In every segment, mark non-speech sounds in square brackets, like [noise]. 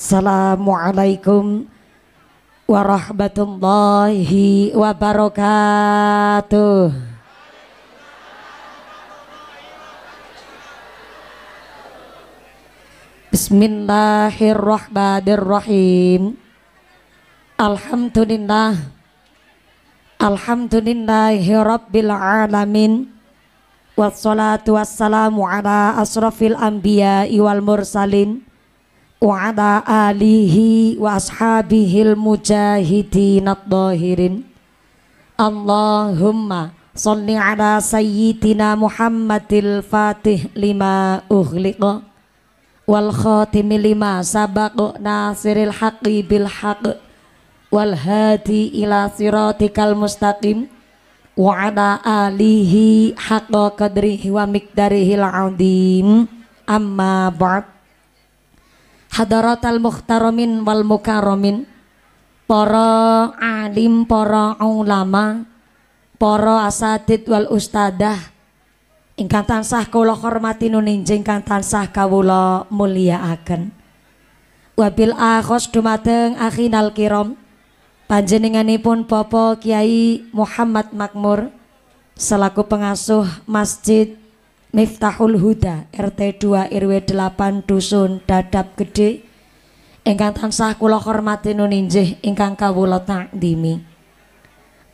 Assalamualaikum warahmatullahi wabarakatuh. Bismillahirrahmanirrahim. Alhamdulillah. Alhamdulillahirabbil alamin. Wassalatu wassalamu ala asrafil anbiya'i wal mursalin wa ala alihi wa ashabihil mujahidin ad-dahirin Allahumma salli ala sayyidina Muhammadil Fatih lima ughliqa wal khatimi lima sabaqa nasiril haqqi bil haqq wal hadi ila siratikal mustaqim wa ala alihi haqqa qadrihi wa miqdarihil azim amma ba'd hadaratal muhtaramin wal mukaromin para alim para ulama para asatid wal ustadah ingkang tansah kula hormati nuninjing kang tansah kawula mulyakaken wabil akhos dumateng akhinal kiram panjenenganipun Bapak Kiai Muhammad Makmur selaku pengasuh Masjid Miftahul Huda RT 2 RW 8 Dusun Dadap Gede ingkang tansah kula hormati nuninjih ingkang kawula takdimi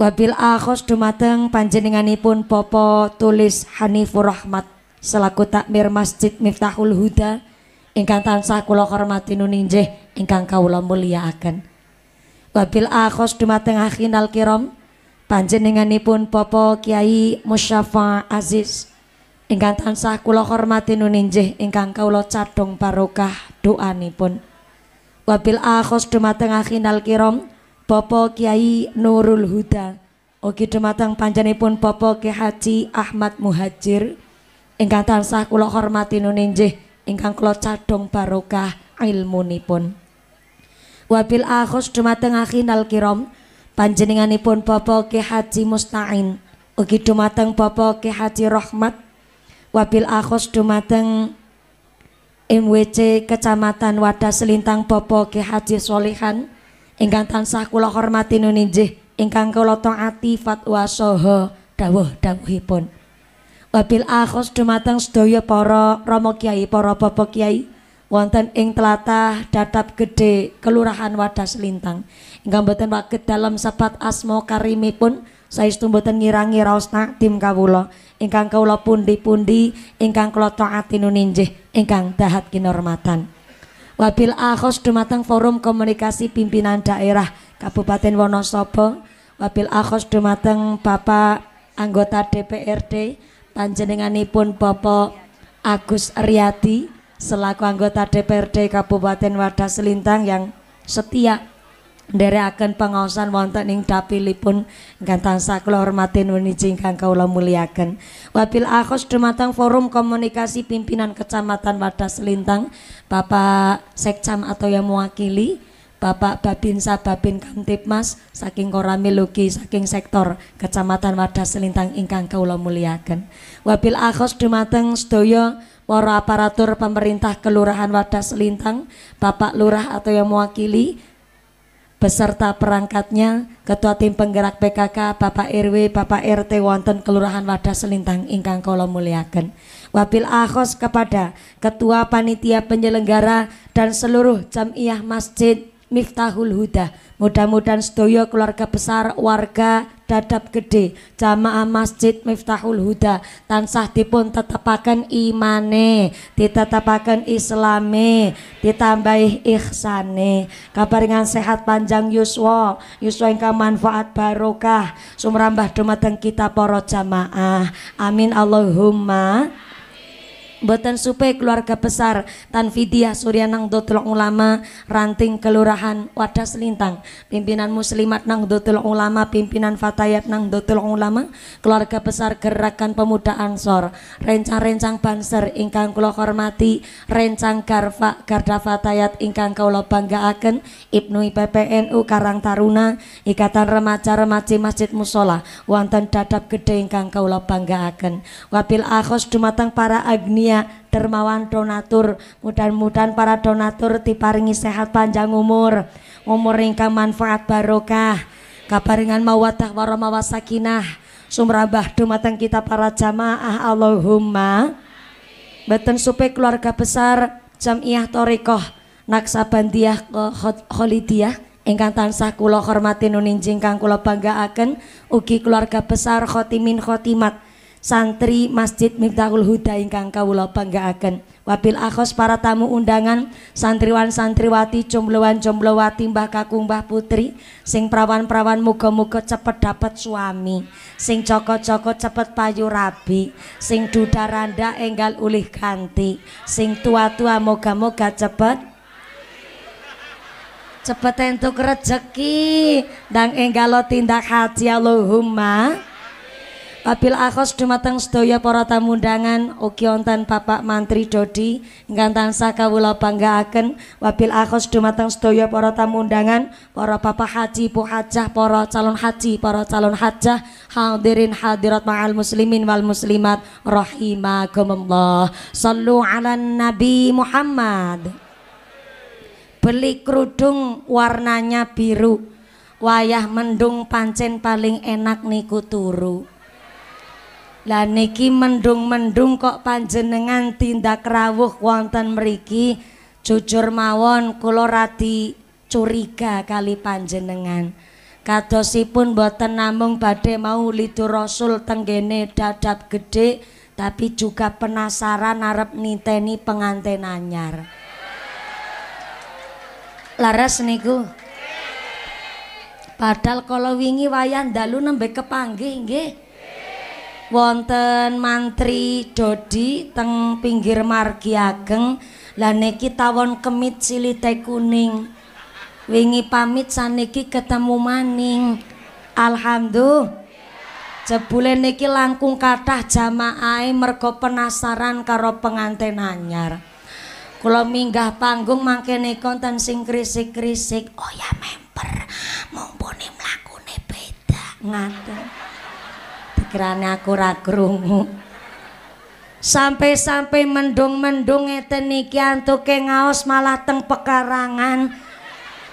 Wabil akhos dumateng panjenenganipun Popo Tulis Hanifur Rahmat selaku takmir Masjid Miftahul Huda ingkang tansah kula hormati nuninjih ingkang kawula mulyakaken Wabil akhos dumateng akhinal kiram panjenenganipun Popo Kiai Musyafa Aziz ingkang tansah kula hormati nuninjih ingkang kula cadhong barokah doanipun wabil akhos dumateng akhinal kiram Bapak Kiai Nurul Huda ugi dumateng panjenenganipun Bapak Ki Haji Ahmad Muhajir ingkang tansah kula hormati nuninjih ingkang kula cadhong barokah ilmunipun wabil akhos dumateng akhinal kiram panjenenganipun Bapak Ki Haji Mustain ugi dumateng Bapak Ki Haji Rahmat wabil akhos dumateng MWC Kecamatan Wadah Selintang Bopo Ki Haji Solihan ingkang tansah kula hormati nuninjih ingkang kula taati fatwa saha dawuh-dawuhipun wabil akhos dumateng sedaya para romo kiai para bapak kiai wonten ing telatah datap gede Kelurahan Wadah Selintang ingkang boten waget dalem sebat asma karimipun saestu mboten ngirangi raosna tim kawula ingkang kawula pundi-pundi ingkang kula taati nuninjih ingkang dahat kinormatan wabil akhos dumateng forum komunikasi pimpinan daerah Kabupaten Wonosobo wabil akhos dumateng Bapak anggota DPRD panjenenganipun Bapak Agus Riyadi selaku anggota DPRD Kabupaten Wadas Selintang yang setia nderekaken pangaosan wonten ing dapilipun ingkang tansah kula hormati nuwun ingkang kawula mulyakaken. Wabil akhos dumateng forum komunikasi pimpinan Kecamatan Wadah Selintang, Bapak Sekcam atau yang mewakili Bapak Babinsa Babin Kamtipmas saking Koramil saking sektor Kecamatan Wadah Selintang ingkang kawula mulyakaken. Wabil akhos dumateng stoyo para aparatur pemerintah Kelurahan wadas lintang Bapak Lurah atau yang mewakili beserta perangkatnya Ketua Tim Penggerak PKK Bapak RW Bapak RT wonten Kelurahan Wadah Selintang ingkang kula muliaken. Wabil Ahos kepada Ketua Panitia Penyelenggara dan seluruh Jamiah Masjid Miftahul Huda. Mudah-mudahan sedoyo keluarga besar warga dadap gede jamaah masjid Miftahul Huda tansah dipun tetepaken imane ditetepaken islame ditambahi ihsane kabaringan sehat panjang yuswa yuswa ingkang manfaat barokah sumrambah dumateng kita para jamaah amin Allahumma Boten supe keluarga besar Tanfidiah Suryanang Dutul Ulama Ranting Kelurahan Wadah Selintang Pimpinan Muslimat Nang Dutul Ulama Pimpinan Fatayat Nang Dutul Ulama Keluarga besar Gerakan Pemuda Ansor Rencang-rencang Banser Ingkang Kulo Hormati Rencang Garfa Garda Fatayat Ingkang Kulo Banggaaken Ibnu IPPNU Karang Taruna Ikatan Remaja Remaji Masjid Musola Wonten Dadap Gede Ingkang Kulo Banggaaken Wabil Akhos Dumatang Para Agni Surya dermawan donatur. Mudah-mudahan para donatur diparingi sehat panjang umur. Umur ringkang manfaat barokah. Kaparingan mawadah warahmawah Sumrabah dumateng kita para jamaah Allahumma. Beten supe keluarga besar Jamiah Torikoh Naksabandiyah Kholidiyah eh, ingkang tansah kula hormati nuninjing kang kula banggaaken ugi keluarga besar khotimin khotimat santri Masjid Miftahul Huda ingkang kawula banggaaken. Wabil akhos para tamu undangan santriwan santriwati jombloan jomblowati mbah kakung mbah putri sing prawan prawan muga muga cepet dapat suami sing coko coko cepet payu rabi sing duda randa enggal ulih ganti sing tua tua moga moga cepet cepet entuk rejeki dan enggal lo tindak haji allahumma Wabil Akos dumateng sedaya para tamu undangan ugi wonten Bapak Mantri Dodi ingkang tansah kawula banggaaken. Wabil akhos dumateng sedaya para tamu undangan, para Bapak Haji, Bu Hajah, para calon haji, para calon hajah, hadirin hadirat ma'al muslimin wal muslimat rahimakumullah. Sallu 'alan Nabi Muhammad. Beli kerudung warnanya biru. Wayah mendung pancen paling enak niku turu. Lah niki mendung-mendung kok panjenengan tindak rawuh wonten meriki jujur mawon kolorati curiga kali panjenengan. Kadosipun boten namung badhe mau lidu Rasul tenggene dadap gede tapi juga penasaran arep niteni penganten anyar. Laras niku. Padahal kalau wingi wayan dalu nembe kepanggih nggih. wonten mantri Dodi teng pinggir margi ageng lah niki tawon kemit silite kuning wingi pamit saniki ketemu maning alhamdulillah jebule niki langkung kathah jamaah e mergo penasaran karo penganten anyar kula minggah panggung mangkene konten sing krisik-krisik oh ya member mumpuni mlakune beda ngaten gerane aku ra krungu. Sampai-sampai mendung-mendung ngeten iki antuke ngaos malah teng pekarangan.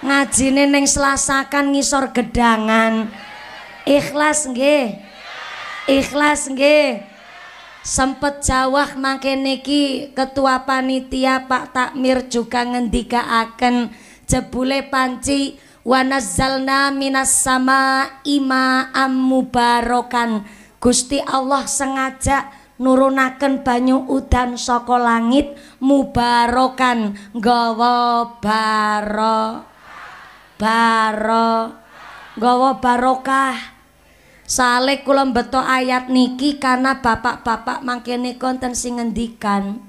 Ngajine ning Selasakan ngisor gedangan. Ikhlas nggih. Ikhlas nggih. Sempet jawah mangke niki ketua panitia Pak Takmir juga ngendikaaken jebule panci wa minas sama ima am mubarakan Gusti Allah sengaja nurunaken banyu udan saka langit mubarokan nggawa baro baro nggawa barokah Saleh kula mbeto ayat niki karena bapak-bapak mangkene konten sing ngendikan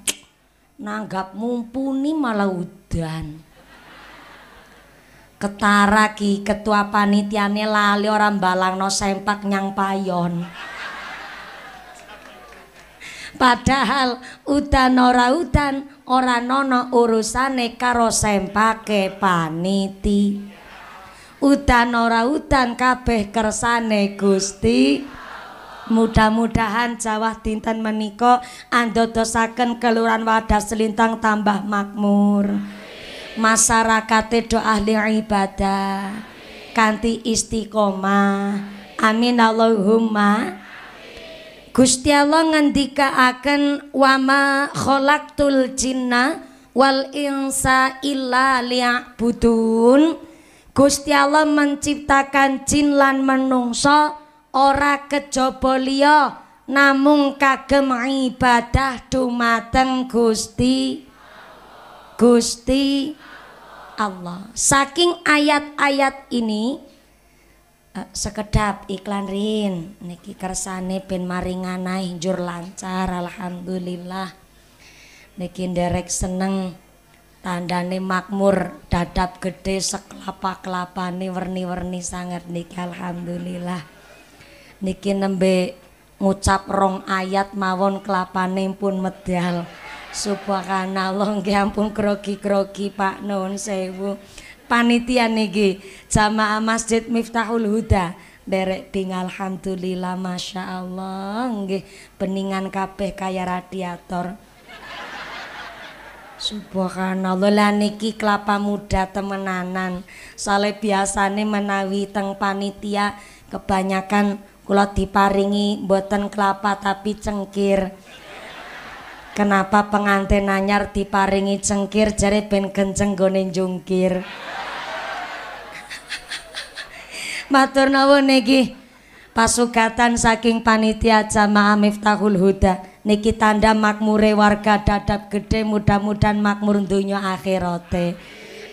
nanggap mumpuni malah udan Ketara ki ketua panitiane lali orang balang no sempak nyang payon. Padahal udan ora udan ora nono urusane karo sempake paniti. Udan ora udan kabeh kersane Gusti. Mudah-mudahan Jawa meniko, menika andodosaken kelurahan wadah selintang tambah makmur. Masyarakat do ahli ibadah kanti istiqomah. Amin Allahumma Gusti Allah akan wama kholaktul jinna wal insa illa liya'budun Gusti Allah menciptakan jin lan menungso ora kejaba liya namung kagem ibadah dumateng Gusti Gusti Allah. Saking ayat-ayat ini Eh, sekedap iklan rin niki kersane ben maringanai jur lancar alhamdulillah niki nderek seneng tandane makmur dadap gede sekelapa kelapane werni werni sangat niki alhamdulillah niki nembe ngucap rong ayat mawon kelapane pun medal subhanallah ampun krogi krogi pak non sewu panitia niki jamaah Masjid Miftahul Huda derek ding alhamdulillah Masya Allah nih beningan kabeh kaya radiator Subhanallah lah niki kelapa muda temenanan soalnya biasane menawi teng panitia kebanyakan kalau diparingi boten kelapa tapi cengkir Kenapa pengantin anyar diparingi cengkir jare ben kenceng gone jungkir. [laughs] Matur nuwun niki. Pasugatan saking panitia Jamaah Miftahul Huda. Niki tanda makmure warga dadap gede mudah-mudahan makmur dunia akhirate.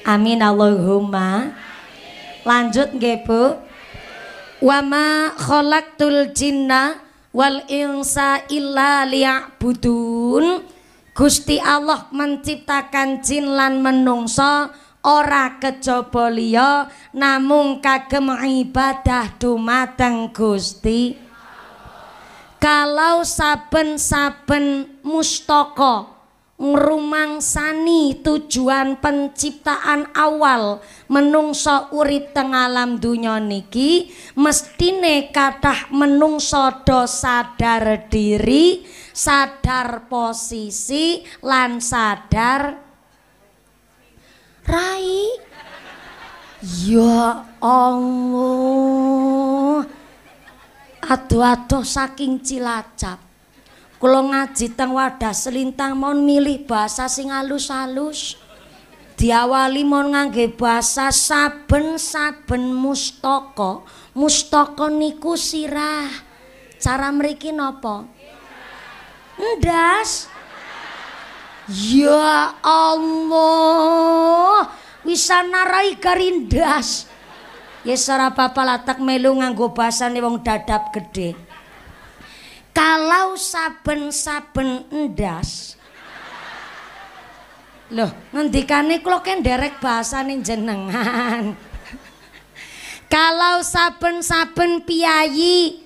Amin Allahumma. Lanjut nggih Bu. Wama khalaqtul jinna wal insa illa liya'budun Gusti Allah menciptakan jin lan menungso, ora kejaba liya namung kagem ibadah dumateng Gusti kalau saben-saben mustaka ngrumangsani tujuan penciptaan awal menungsa urip teng alam donya niki mestine kathah menungsa do sadar diri, sadar posisi lan sadar rai ya Allah aduh-aduh saking cilacap kula ngaji teng wadah selintang mon milih bahasa sing alus-alus diawali mon ngangge bahasa saben-saben mustaka mustaka niku sirah cara mriki nopo ndas ya Allah bisa narai garindas ya yes, sarapapa latak melu nganggo bahasa wong dadap gede kalau saben-saben endas loh ngendikane kula kan derek bahasane jenengan kalau saben-saben piyayi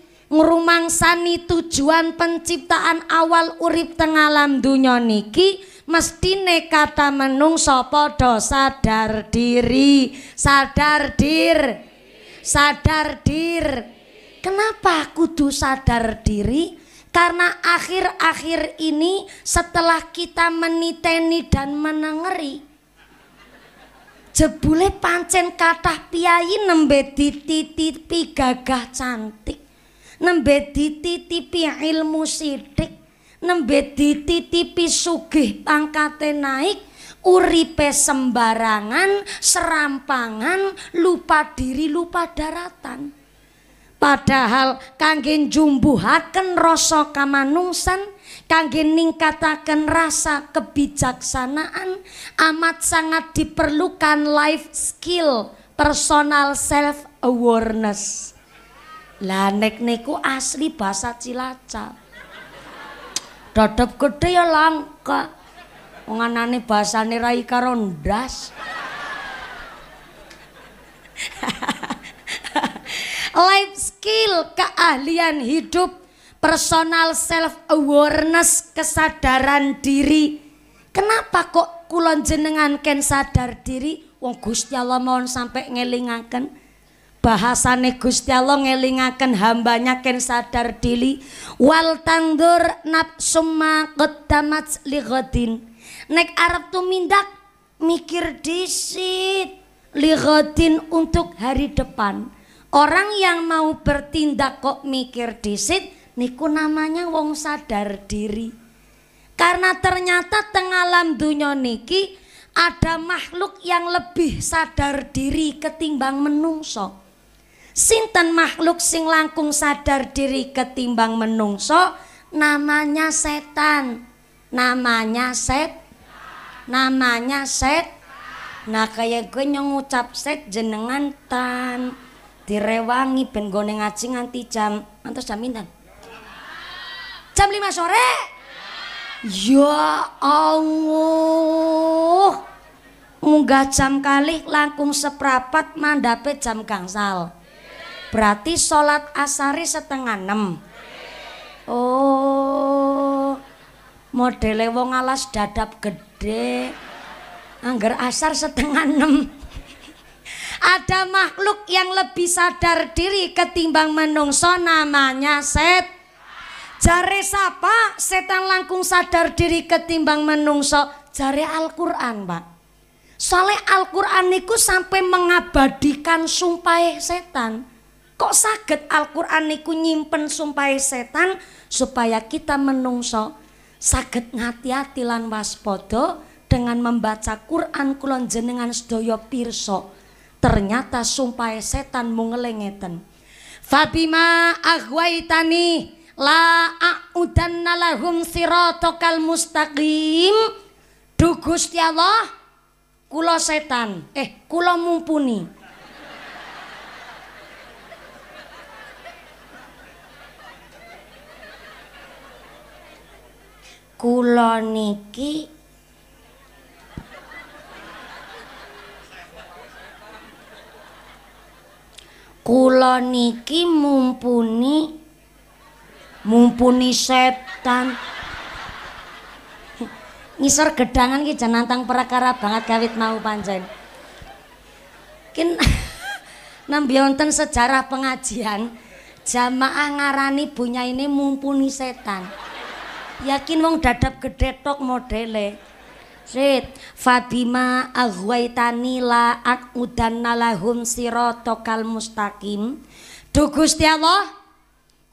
sani tujuan penciptaan awal urip teng alam dunya niki mestine kata menungso padha sadar diri sadar dir sadar dir, sadar dir kudu sadar diri karena akhir-akhir ini setelah kita meniteni dan menengeri jebule pancen kathah piyayi nembe dititipi gagah cantik nembe dititipi ilmu sidik nembe dititipi sugih pangkate naik uripe sembarangan serampangan lupa diri lupa daratan Padahal kangen kangge njumbuhaken rasa kamanungsan, kangen ningkataken rasa kebijaksanaan amat sangat diperlukan life skill, personal self awareness. Lah nek niku asli bahasa Cilacap. Dadap gede ya langka. Wong anane basane rai karo [laughs] life skill, keahlian hidup, personal self awareness, kesadaran diri. Kenapa kok kulon jenengan ken sadar diri? Wong Gusti Allah mohon sampai ngelingaken bahasane Gusti Allah ngelingaken hambanya ken sadar diri wal tandur summa qaddamat lighadin nek tuh mindak mikir disit lighadin untuk hari depan Orang yang mau bertindak kok mikir disit niku namanya wong sadar diri. Karena ternyata tengah alam dunia niki ada makhluk yang lebih sadar diri ketimbang menungso. Sinten makhluk sing langkung sadar diri ketimbang menungso namanya setan. Namanya set namanya set. Nah kayak gue nyong ucap set jenengan tan direwangi ben gone ngaji nganti jam antos jam pinten jam 5 sore ya Allah munggah jam kali langkung seprapat mandape jam gangsal berarti sholat asari setengah 6 oh modele wong alas dadap gede angger asar setengah 6 ada makhluk yang lebih sadar diri ketimbang menungso namanya set jare siapa setan langkung sadar diri ketimbang menungso jare Al-Quran pak Soalnya Al-Quran itu sampai mengabadikan sumpah setan kok sakit Al-Quran itu nyimpen sumpah setan supaya kita menungso sakit ngati-hati lan waspodo dengan membaca Quran kulon jenengan sedoyo pirsok ternyata sumpah setan mengelengetan fabima agwaitani la a'udanna lahum sirotokal mustaqim du Gusti Allah kulo setan eh kulo mumpuni kulo niki kula niki mumpuni mumpuni setan ngisor gedangan ki jenantang perkara banget gawit mau panjen kin [laughs] nambi wonten sejarah pengajian jamaah ngarani bunya mumpuni setan yakin wong dadap gede tok modele Rid fabima aghwaitani la nalahum lahum siratal mustaqim. Duh Gusti Allah,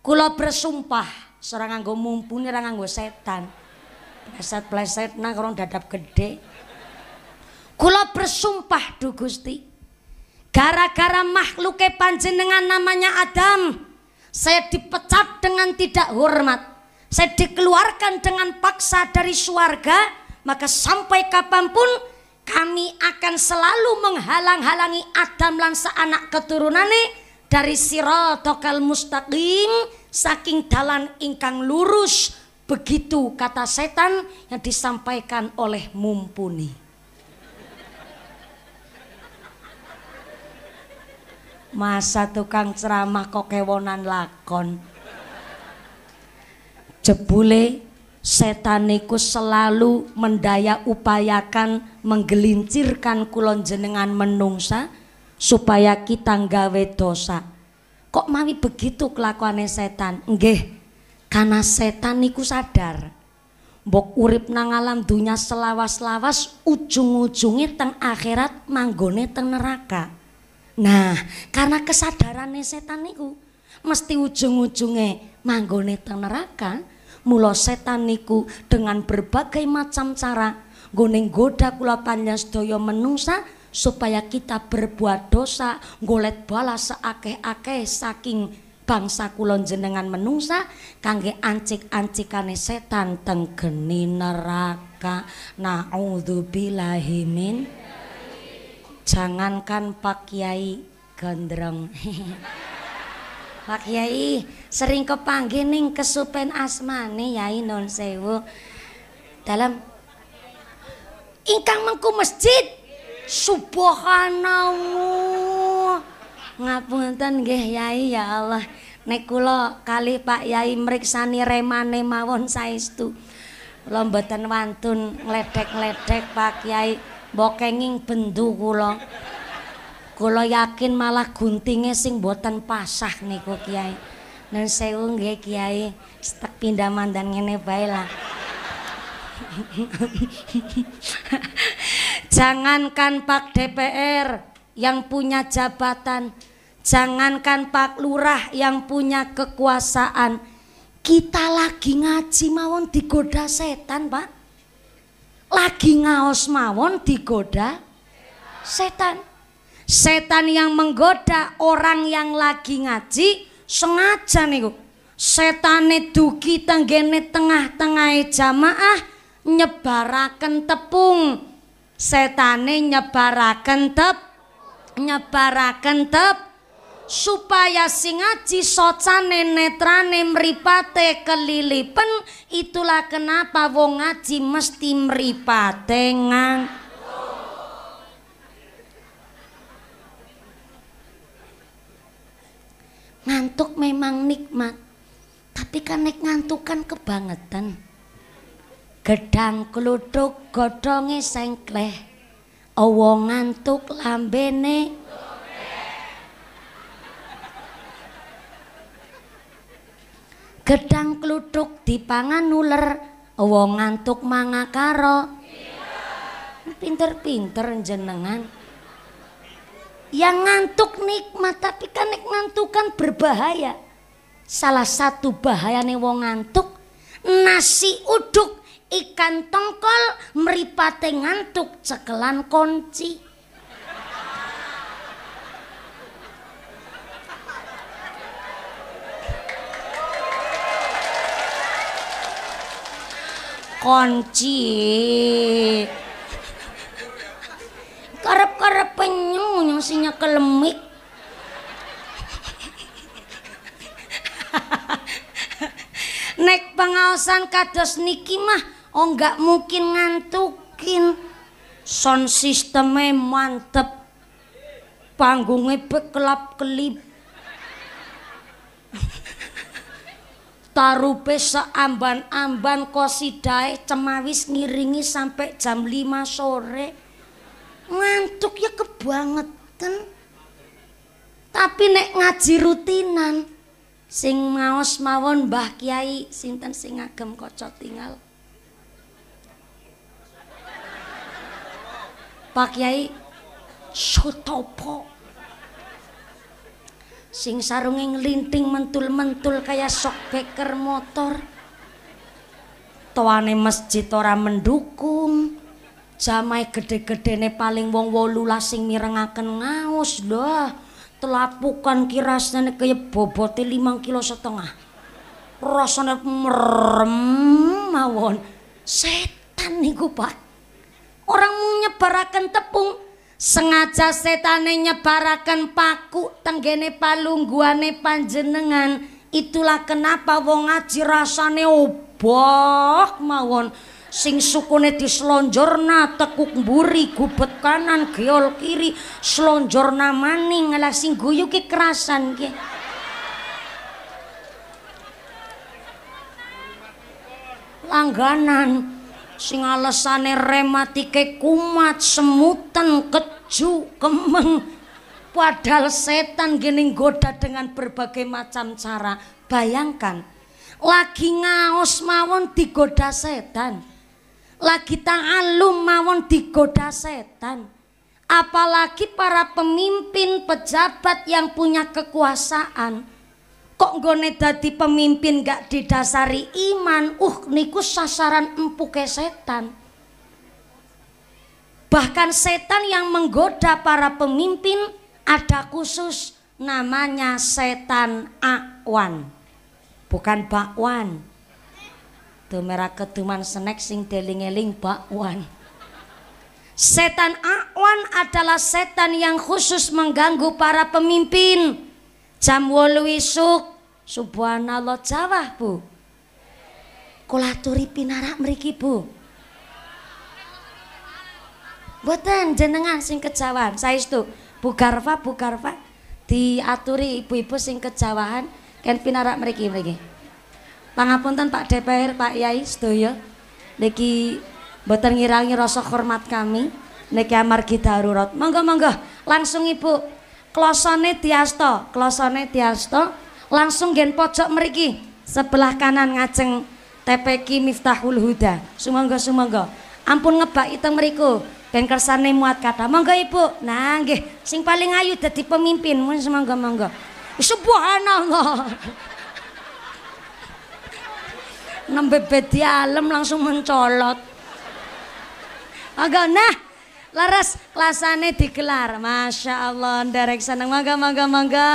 kulo bersumpah serang anggo mumpuni orang anggo setan. Pleset-pleset nang orang dadap gede. Kulo bersumpah duh Gusti. Gara-gara makhluke panjenengan namanya Adam, saya dipecat dengan tidak hormat. Saya dikeluarkan dengan paksa dari suarga maka sampai kapanpun kami akan selalu menghalang-halangi Adam dan anak nih dari sirotokal mustaqim saking dalan ingkang lurus begitu kata setan yang disampaikan oleh mumpuni masa tukang ceramah kok kewonan lakon jebule Setaniku selalu mendaya upayakan menggelincirkan kulon jenengan menungsa supaya kita nggawe dosa kok mami begitu kelakuan setan Enggih, karena setaniku sadar Bok urip nang alam dunya selawas-lawas ujung-ujungnya teng akhirat manggone teng neraka nah karena kesadaran setan mesti ujung-ujungnya manggone teng neraka mula setan niku dengan berbagai macam cara goning goda kula panjas doyo menungsa supaya kita berbuat dosa golet balas seakeh-akeh saking bangsa kulon jenengan menungsa kangge ancik-ancikane setan tenggeni neraka na'udzubillahi min jangankan pak kiai gendreng [laughs] pak kiai sering kepanggil ning kesupen asmane yai non sewu dalam ingkang mengku masjid subhanallah ngapunten nggih yai ya Allah nek kula kali Pak Yai mriksani remane mawon saestu kula mboten wantun ngledek-ngledek Pak Yai bokenging bendu kula kula yakin malah guntinge sing mboten pasah niku Kiai Nun sewu nggih Kiai, stek pindaman dan ngene bae lah. [laughs] Jangankan Pak DPR yang punya jabatan, jangankan Pak Lurah yang punya kekuasaan, kita lagi ngaji mawon digoda setan, Pak. Lagi ngaos mawon digoda setan. Setan yang menggoda orang yang lagi ngaji sengaja niku setane duki tenggene tengah-tengah jamaah nyebaraken tepung setane nyebaraken tep nyebaraken tep supaya sing ngaji socane netrane mripate kelilipen itulah kenapa wong ngaji mesti mripate ngang Ngantuk memang nikmat, tapi kan nek ngantuk kan kebangetan. Gedang keluduk godongi sengkleh. owo ngantuk lambene Gedang keluduk dipangan uler, owo ngantuk mangakaro. Pinter-pinter jenengan. Yang ngantuk nikmat tapi kan nek ngantuk kan berbahaya. Salah satu bahayane wong ngantuk nasi uduk ikan tongkol meripate ngantuk cekelan kunci. Kunci karep-karep penyung yang sinya kelemik nek pengawasan kados niki mah oh nggak mungkin ngantukin sound sistemnya mantep panggungnya bekelap kelip tarupe seamban-amban kosidae cemawis ngiringi sampai jam 5 sore ngantuk ya kebangetan tapi nek ngaji rutinan sing maos mawon mbah kiai sinten sing agem kocok tinggal pak kiai sutopo sing sarunge nglinting mentul-mentul kaya sok beker motor toane masjid ora mendukung jamai gede-gede ne paling wong wolula sing mirengaken ngaus dah telapukan kirasnya ne kaya bobote limang kilo setengah rasanya mrem mawon setan niku pak orang mau nyebarakan tepung sengaja setan nyebarakan paku tenggene palungguane panjenengan itulah kenapa wong ngaji rasane obok mawon sing sukune dislonjorna tekuk mburi gubet kanan geol kiri slonjorna maning lah sing guyu ki kerasan ki langganan sing alesane rematike kumat semutan keju kemeng padahal setan gini goda dengan berbagai macam cara bayangkan lagi ngaos mawon digoda setan lagi ta'alum mawon digoda setan apalagi para pemimpin pejabat yang punya kekuasaan kok gone dadi pemimpin gak didasari iman uh niku sasaran empuke setan bahkan setan yang menggoda para pemimpin ada khusus namanya setan akwan bukan bakwan Demera keduman snack sing deling-eling bakwan. Setan akwan adalah setan yang khusus mengganggu para pemimpin. Jam walu isuk, subhanallah jawah bu. Kulaturi pinarak meriki bu. buatan jenengan sing kejawan, saya itu Bu Garfa, Bu Garfa diaturi ibu-ibu sing kejawahan ken pinarak meriki meriki. Pangapunten Pak DPR, Pak Yai sedoyo. Niki boten ngirangi rasa hormat kami niki amargi darurat. Monggo-monggo langsung Ibu klosone tiasto, klosone tiasto, langsung gen pojok meriki sebelah kanan ngaceng TPK Miftahul Huda. Sumangga sumangga. Ampun ngebak itu meriku ben kersane muat kata. Monggo Ibu. Nah sing paling ayu dadi pemimpin mun semangga monggo. Subhanallah nembe bedi alam langsung mencolot agak nah laras kelasane digelar Masya Allah nderek seneng mangga mangga mangga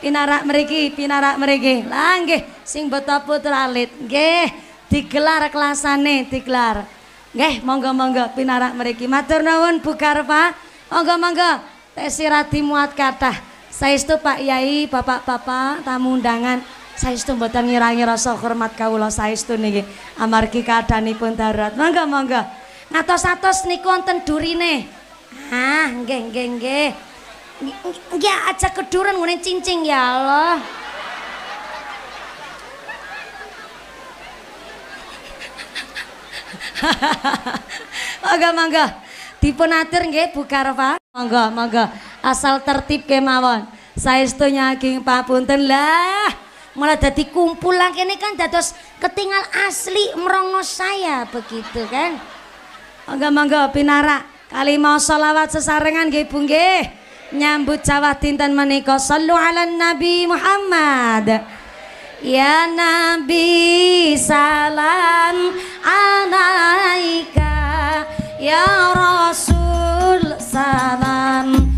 pinarak meriki pinarak meriki langge sing betapu teralit ge digelar kelasane digelar ge mangga-mangga pinarak meriki matur nuwun Bu Karfa monggo monggo tesirati muat kata saya itu Pak Yai bapak-bapak tamu undangan saestu mboten ngirangi rasa hormat kawula saestu niki amargi kahanipun darurat. Monggo monggo. Ngatos-atos niku wonten durine. Hah, nggih nggih nggih. Ya aja keduren ngene cincin ya Allah. [laughs] Monggo monggo. Dipun atur nggih Bu Karpa. Monggo monggo. Asal tertib kemawon. Saestu nyaging papunten lah. malah dadi kumpulan lah kene kan dados ketinggal asli merongos saya begitu kan Angga mangga pinara kali mau selawat sesarengan nggih Bu nggih nyambut jawah dinten menika sallu ala nabi Muhammad Ya Nabi salam alaika Ya Rasul salam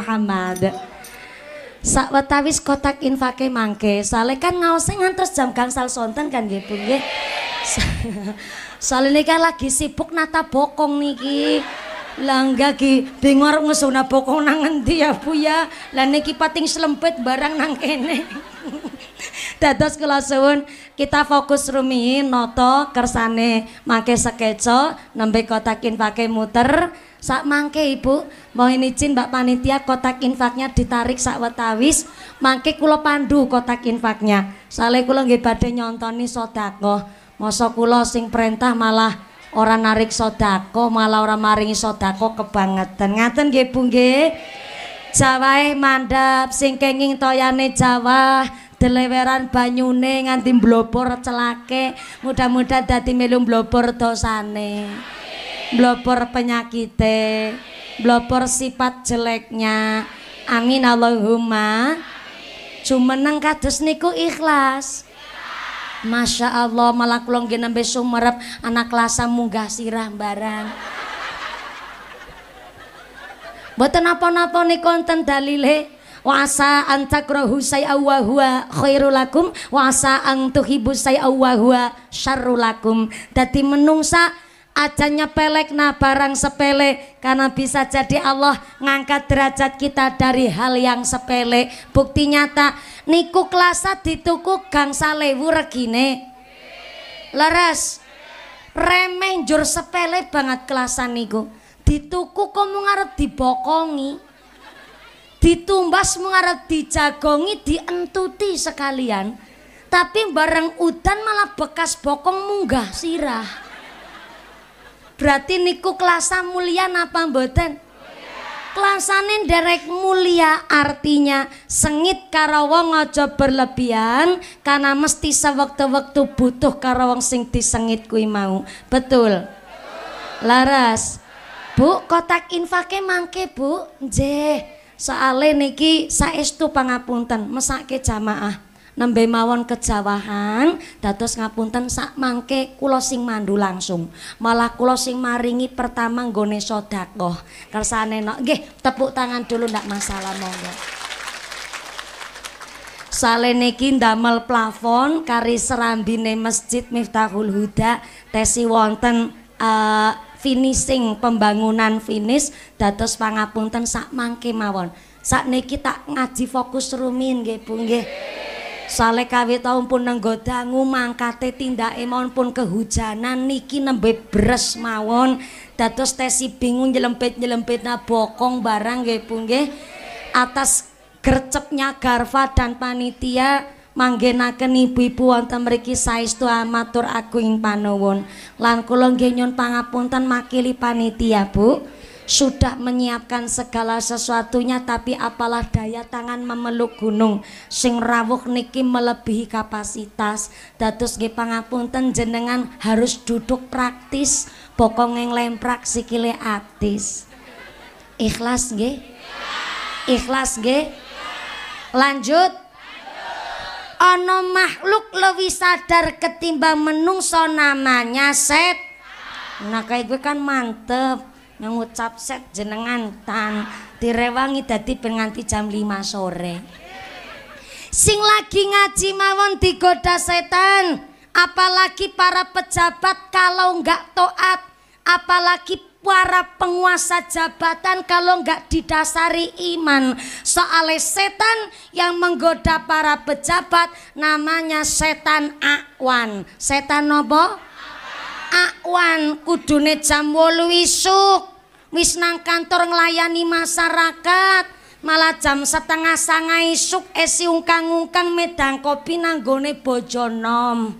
Muhammad wetawis kotak infake mangke sale kan ngause ngantos jam gangsal sonten kan nggih Bu nggih salene [laughs] kan lagi sibuk nata bokong niki langga ki bengor ngesona bokong nang endi ya Bu ya lah niki pating slempet barang nang kene [laughs] dados kula suwun kita fokus rumi noto kersane mangke sekeco nembe kotak infake muter Sak mangke Ibu, mohon izin Mbak panitia kotak infaknya ditarik sak wetawis. Mangke kula pandu kotak infaknya. Sale kula nggih badhe nyontoni sedekah. Masa kula sing perintah malah ora narik sedekah, malah ora maringi sedekah kebangetan. Ngaten nggih Bu nggih. Jawahe mandhap sing kenging toyane Jawah. Deleweran banyune nganti blopor celake. Mudah-mudahan dadi melu blopor dosane. Amin. blopor penyakitnya, blopor sifat jeleknya amin Allahumma neng kados niku ikhlas Masya Allah malah kulong besok sumerep anak kelasa munggah sirah barang Boten apa-apa nih konten dalile wasa antak say'a wa huwa khairulakum wasa antuhibu say say'a wa huwa menungsa aja pelek nah barang sepele karena bisa jadi Allah ngangkat derajat kita dari hal yang sepele bukti nyata niku kelasat dituku gangsa lewu regine leres remeh jur sepele banget kelasan niku dituku kamu ngarep dibokongi ditumbas mengarep dijagongi dientuti sekalian tapi bareng udan malah bekas bokong munggah sirah Berarti niku kelasa mulia napa mboten? Kelasane derek mulia artinya sengit karo wong aja berlebihan karena mesti waktu-waktu butuh karo wong sing disengit kuwi mau. Betul. Laras. Bu, kotak infake mangke, Bu. Nggih. Soale niki saestu pangapunten, mesake jamaah. Nambe mawon kejawahan dados ngapunten sak mangke kula sing mandu langsung malah kula sing maringi pertama nggone sedekah kersane nok nggih tepuk tangan dulu ndak masalah monggo Salene iki ndamel plafon kari serambine Masjid Miftahul Huda tesi wonten uh, finishing pembangunan finish dados pangapunten sak mangke mawon. Sakniki tak ngaji fokus rumi, nggih Bu nggih. Saleh kawit pun nenggo dangu mangkate tindake mawon pun kehujanan niki nembe bres mawon dados tesi bingung nyelempit-nyelempit na bokong barang nggih pun nggih atas grecepnya garfa dan panitia manggenaken ibu-ibu wonten mriki saestu matur aku ing panuwun lan kula nggih nyuwun pangapunten makili panitia Bu sudah menyiapkan segala sesuatunya tapi apalah daya tangan memeluk gunung sing rawuh niki melebihi kapasitas dados nggih pangapunten jenengan harus duduk praktis yang lemprak sikile atis ikhlas nggih ikhlas nggih lanjut ono makhluk lebih sadar ketimbang menungso namanya set nah kayak gue kan mantep ngucap set jenengan tan direwangi dadi penganti jam 5 sore. Sing lagi ngaji mawon digoda setan, apalagi para pejabat kalau nggak toat, apalagi para penguasa jabatan kalau nggak didasari iman soal setan yang menggoda para pejabat namanya setan akwan setan nobo akwan kudune jam 8 isuk wis nang kantor nglayani masyarakat malah jam setengah sanga isuk esi ungkang-ungkang medang kopi nanggone bojonom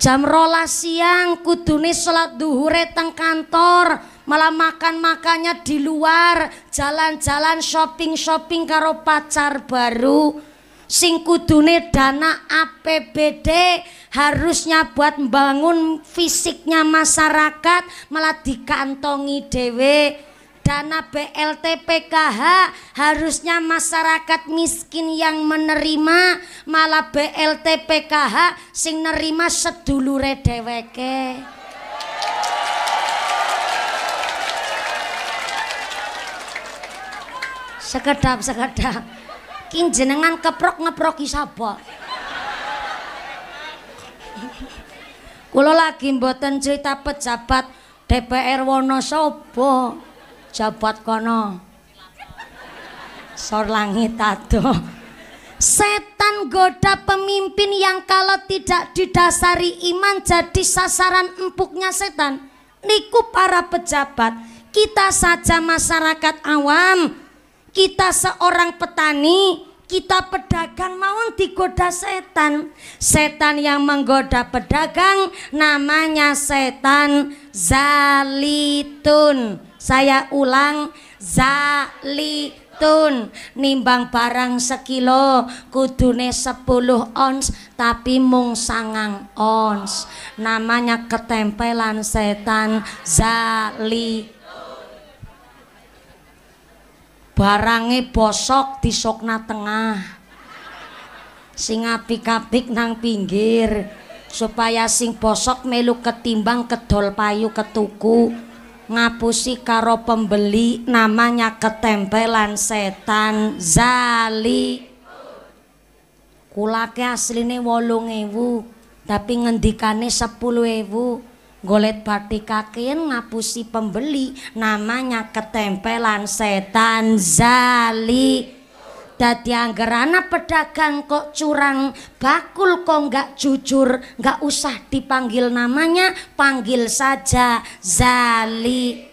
jam rola siang kudune sholat duhure teng kantor malah makan makannya di luar jalan-jalan shopping-shopping karo pacar baru sing kudune dana APBD harusnya buat membangun fisiknya masyarakat malah dikantongi dewe dana BLT PKH harusnya masyarakat miskin yang menerima malah BLT PKH sing nerima sedulure dheweke sekedap sekedap saking jenengan keprok ngeproki sapa Kalau lagi mboten cerita pejabat DPR Wonosobo jabat kono sor langit adoh setan goda pemimpin yang kalau tidak didasari iman jadi sasaran empuknya setan niku para pejabat kita saja masyarakat awam kita seorang petani kita pedagang mau digoda setan setan yang menggoda pedagang namanya setan zalitun saya ulang zalitun nimbang barang sekilo kudune sepuluh ons tapi mung sangang ons namanya ketempelan setan zalitun barange bosok disokna tengah sing apik-apik nang pinggir supaya sing bosok melu ketimbang kedol payu ketuku ngapusi karo pembeli namanya ketempelan setan zali kulake asline wolung ewu tapi ngendikane sepuluh ewu golet bate kakin ngapusi pembeli namanya ketempelan setan zali dati anggerana pedagang kok curang bakul kok nggak jujur nggak usah dipanggil namanya panggil saja zali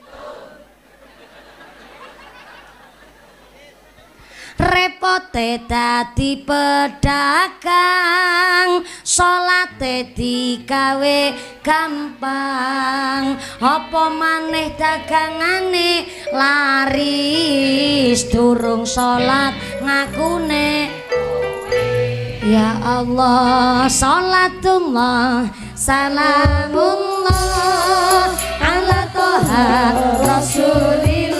repote dadi pedagang salate dikawe gampang apa maneh dagangane laris durung salat ngakune ya allah salatullah salamullah ala toha rasulillah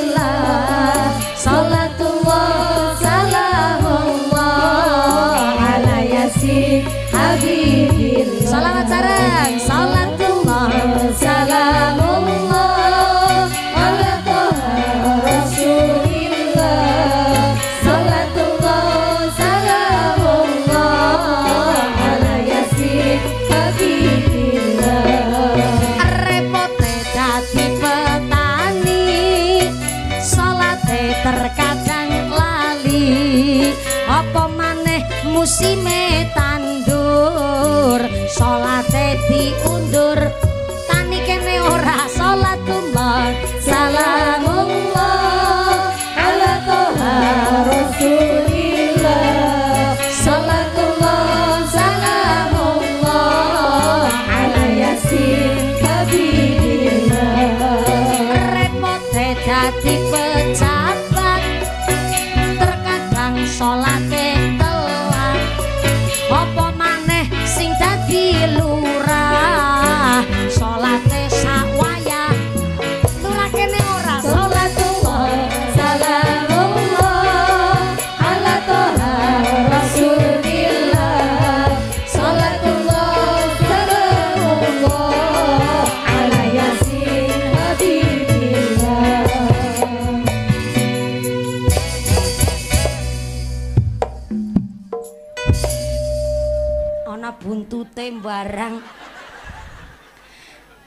nate barang.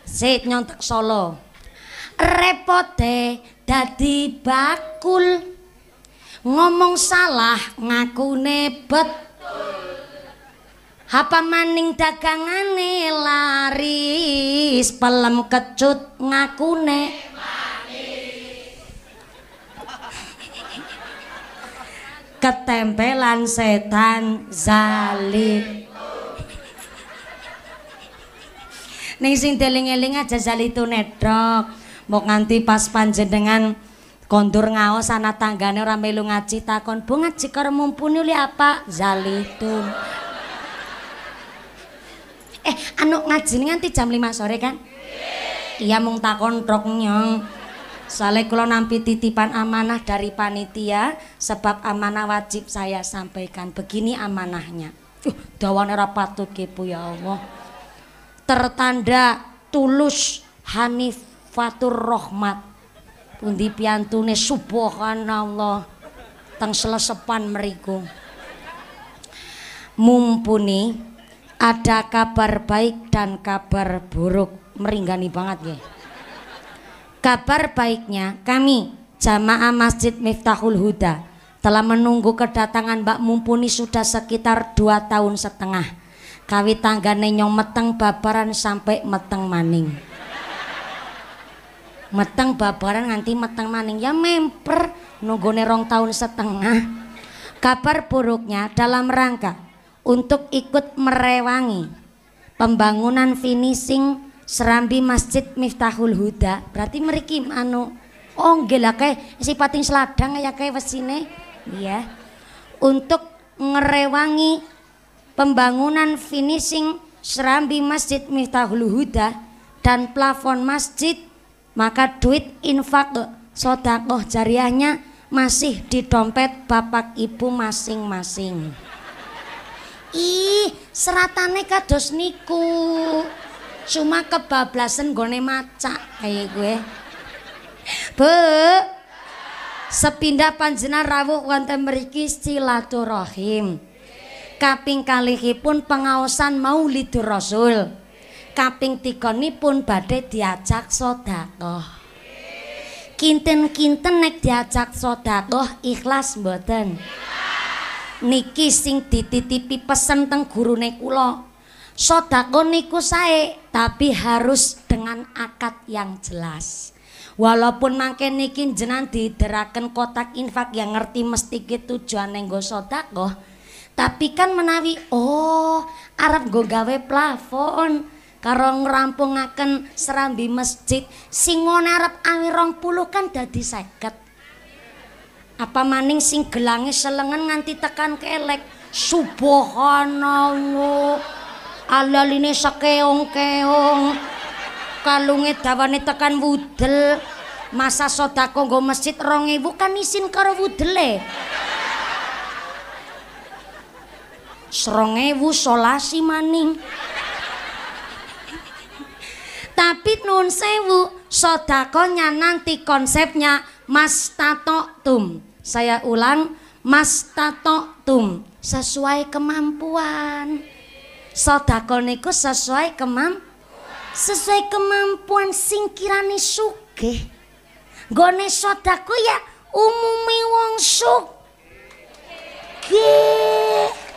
si nyontek Solo. Repote dadi bakul. Ngomong salah ngaku nebet, Apa maning dagangane laris, pelem kecut ngaku ne, ketempelan setan zalim Neng sing deling-eling aja itu nedrok, mau nganti pas panjenengan kondur ngao sana tanggane ora melu ngaji takon bu ngaji karo mumpuni li apa zalitun eh anu ngaji nganti jam 5 sore kan iya mung takon trok nyong Soalnya kalau nampi titipan amanah dari panitia Sebab amanah wajib saya sampaikan Begini amanahnya Uh, dawane patut kepo ya Allah tertanda tulus Hanifatur Rohmat pundi piantune subhanallah teng selesepan meriku mumpuni ada kabar baik dan kabar buruk meringani banget ya kabar baiknya kami jamaah Masjid Miftahul Huda telah menunggu kedatangan Mbak Mumpuni sudah sekitar 2 tahun setengah Kawi tanggane nyong meteng babaran sampai meteng maning. Meteng babaran nganti meteng maning ya memper nunggone rong tahun setengah. Kabar buruknya dalam rangka untuk ikut merewangi pembangunan finishing Serambi Masjid Miftahul Huda. Berarti merikim anu oh nggih lah si pating seladang ya kayak wesine. Iya. Untuk ngerewangi pembangunan finishing serambi Masjid Miftahul Huda dan plafon masjid, maka duit infak sodakoh jariahnya masih di dompet bapak ibu masing-masing. Ih, seratane kados niku. Cuma kebablasan gone maca kayak gue. Bu, sepindah panjenar rawuh wonten mriki silaturahim. kaping kalihipun pengaosan Maulidur Rasul. Kaping tigonipun badhe diajak sedekah. Kinten-kinten nek diajak sedekah ikhlas mboten? Niki sing dititipi pesen teng gurune kula. Sedekah niku sae, tapi harus dengan akad yang jelas. Walaupun mangke niki jenan diderakan kotak infak yang ngerti mesti ke tujuan nenggo sodakoh, tapi kan menawi oh arep go gawe plafon karo ngrampungaken serambi masjid sing ngono arep awi 20 kan dadi 50 apa maning sing gelange selengen nganti tekan kelek subhanallah alaline sekeong-keong kalunge dawane tekan wudel masa sedako go masjid 2000 kan isin karo wudele serongewu solasi maning tapi nun sewu sodakonya nanti konsepnya mas tum saya ulang mas tum sesuai kemampuan sodakoniku ku sesuai kemam sesuai kemampuan singkirani suke gone sodaku ya umumi wong yeah.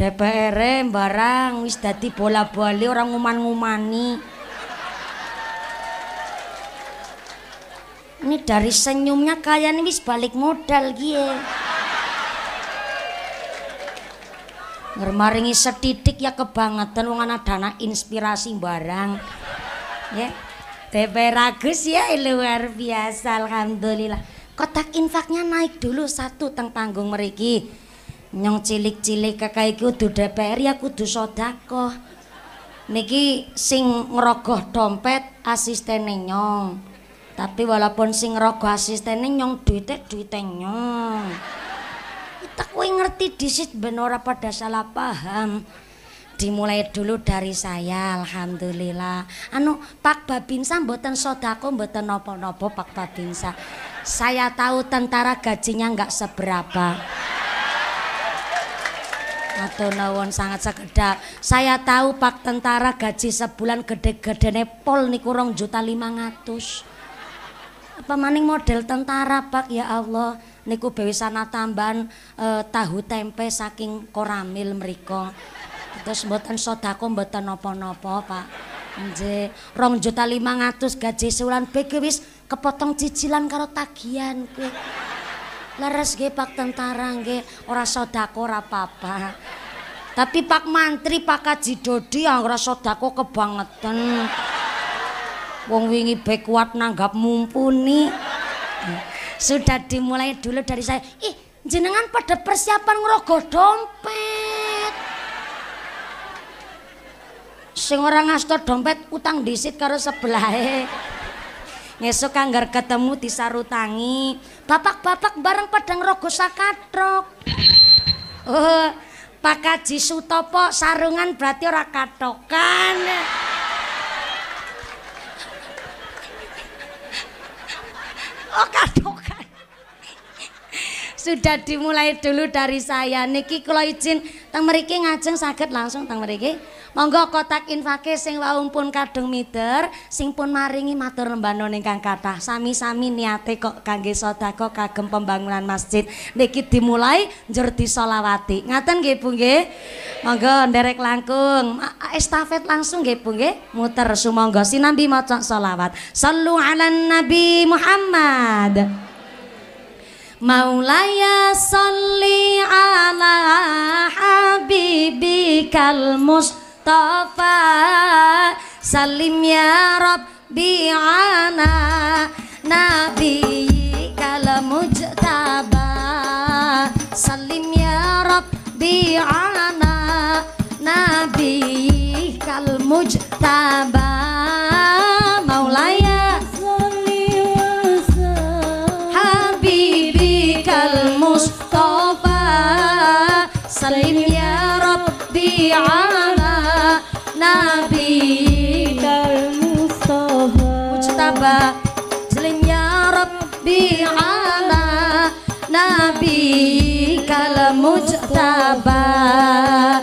DPR barang wis dadi bola-bali orang nguman-ngumani. Ini dari senyumnya kalian wis balik modal gie. Ngermaringi setitik ya kebangetan wong anak dana inspirasi barang. Ya. DP Ragus ya luar biasa alhamdulillah. Kotak infaknya naik dulu satu teng panggung meriki. nyong cilik-cilik kakak iki kudu DPR ya kudu sedekah. Niki sing ngrogoh dompet asistene nyong. Tapi walaupun sing ngrogoh asistene nyong duite duite nyong. Kita kuwi ngerti disit ben ora pada salah paham. Dimulai dulu dari saya, alhamdulillah. Anu, Pak Babinsa mboten sedekah mboten napa-napa Pak Babinsa. Saya tahu tentara gajinya enggak seberapa. Aduh nawon sangat sekedap. Saya tahu Pak Tentara gaji sebulan gede-gede nepol nih kurang juta lima ratus. Apa maning model tentara Pak ya Allah. Niku bewisana tambahan eh, tahu tempe saking koramil meriko. Terus buatan sodako buatan nopo-nopo Pak. Anje, rong juta lima ratus gaji sebulan bekewis kepotong cicilan karo tagihan kuih. Leres nggih Pak tentara nggih, ora sedako ora apa Tapi Pak Mantri Pak Haji Dodi yang ora sedako kebangetan. Wong wingi be kuat nanggap mumpuni. Sudah dimulai dulu dari saya. Ih, jenengan pada persiapan ngerogo dompet. Sing ora ngasto dompet utang disit karo sebelahe. ngesok anggar ketemu disarutangi. Bapak-bapak bareng padang rogo sakatrok. Oh, Pak kaji Sutopo sarungan berarti ora katokan. Oh katokan. Sudah dimulai dulu dari saya. Niki kalau izin tang meriki ngajeng sakit langsung tang meriki. Monggo kotak infake sing wau pun kadung miter sing pun maringi matur lembano ingkang kathah. Sami-sami niate kok kangge kok kagem pembangunan masjid. Niki dimulai njur solawati Ngaten nggih Bu nggih? Monggo nderek langkung. Estafet langsung nggih Bu nggih. Muter sumangga sinambi maca solawat Sallu ala Nabi Muhammad. Maulaya salli ala habibikal mus Mustafa Salim ya Rabbi ana Nabi kalau mujtaba Salim ya Rabbi ana Nabi kalau mujtaba Maulaya kalamujtaba mujtaba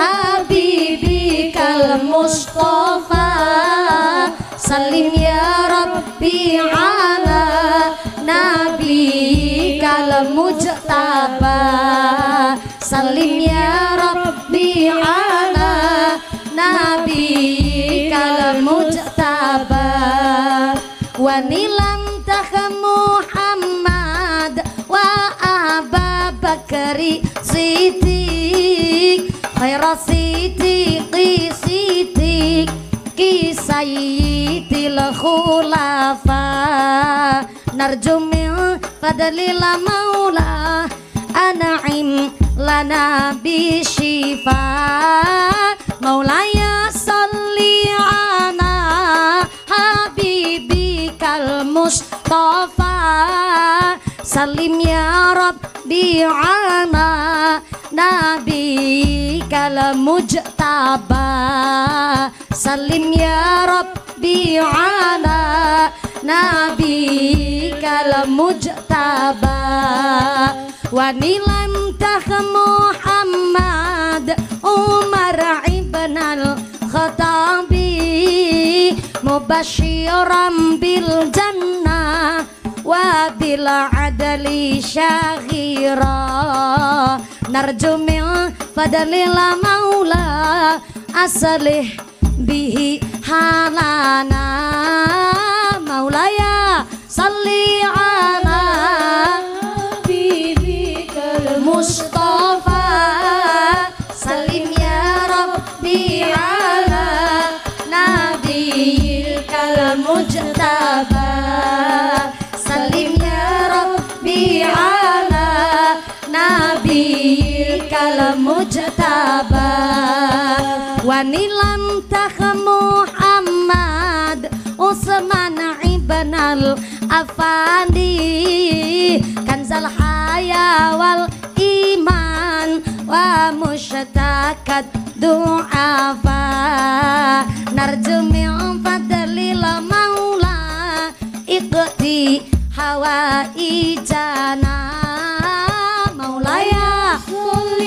Habibi kal Mustafa Salim ya Rabbi ala Nabi kal mujtaba Salim ya Rabbi ala Nabi kal mujtaba Syekh Muhammad wa Abu Bakar Siddiq khairu Sitiq, siddiq ki sayyidil khulafa narjumil fadlil maula anaim lana bi shifa maulaya salli Al Mustafa Salim ya Rabbi ana Nabi kal mujtaba Salim ya Rabbi ana Nabi kal mujtaba Wa nilam Muhammad Umar ibn al khatabi mubashiran bil jannah wa bil adali syaghira narju min fadlil maula asalih bihi halana maulaya salli ala al mujtaba wa Ahmad, Muhammad Usman ibn al afandi kanzal haya iman wa musyatakat du'afa narjumi lila maula iqdi hawa ijana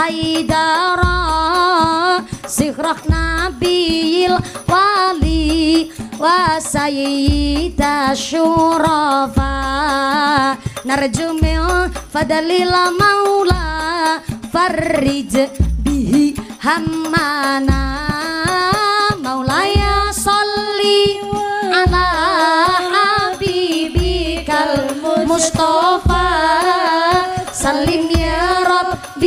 haidara Sikhrah nabil wali Wa sayyida syurafa Narjumil Fadalila maula Farrij bihi Hamana Maulaya salli ala habibikal Mustafa Salim ya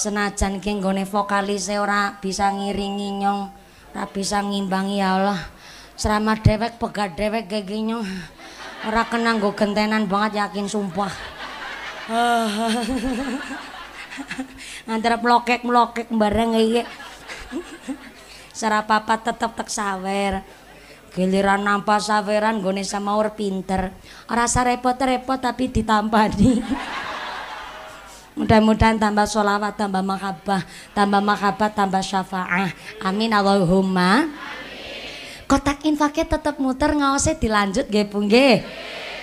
senajan ki nggone vokalise ora bisa ngiringi nyong ora bisa ngimbangi ya Allah Seramah dewek pegat dewek kayak nyong ora kena nggo gentenan banget yakin sumpah [laughs] antara melokek melokek bareng kayak serapapa tetep tek sawer giliran nampak saweran gone sama pinter rasa repot-repot tapi ditampani Mudah-mudahan tambah sholawat, tambah makabah, tambah makabah, tambah syafaah. Amin Allahumma. Amin. Kotak infaknya tetap muter ngawasnya dilanjut ge Bu nggih.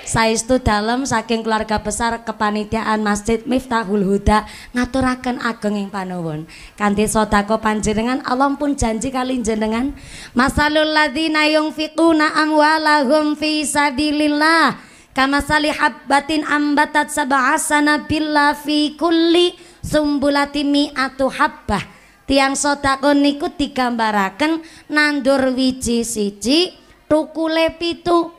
itu dalam saking keluarga besar kepanitiaan Masjid Miftahul Huda ngaturaken ageng ing panuwun. Kanthi panji panjenengan Allah pun janji kali jenengan masalul ladzina yunfiquna amwalahum fi sabilillah Kama sali habbatin ambatat sab'asana bila fi kulli sumbulati mi'atu habbah. Tiang sodako niku digambaraken nandur wiji siji tukule pitu.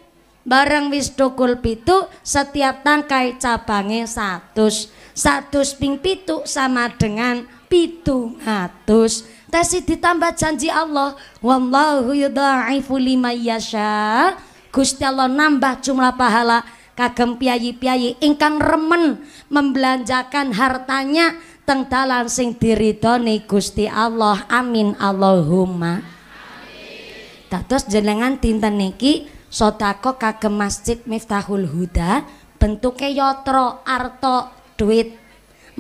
Bareng wis tukul pitu setiap tangkai cabangnya satu, satu ping pitu sama dengan pitu ngatus. Tesi ditambah janji Allah. Wallahu yudha'ifu lima yasha' Gusti Allah nambah jumlah pahala kagem piayi piayi ingkang remen membelanjakan hartanya teng dalan sing diridoni Gusti Allah. Amin Allahumma. Amin. Dados jenengan dinten niki sedekah kagem Masjid Miftahul Huda bentuke yatra arto duit.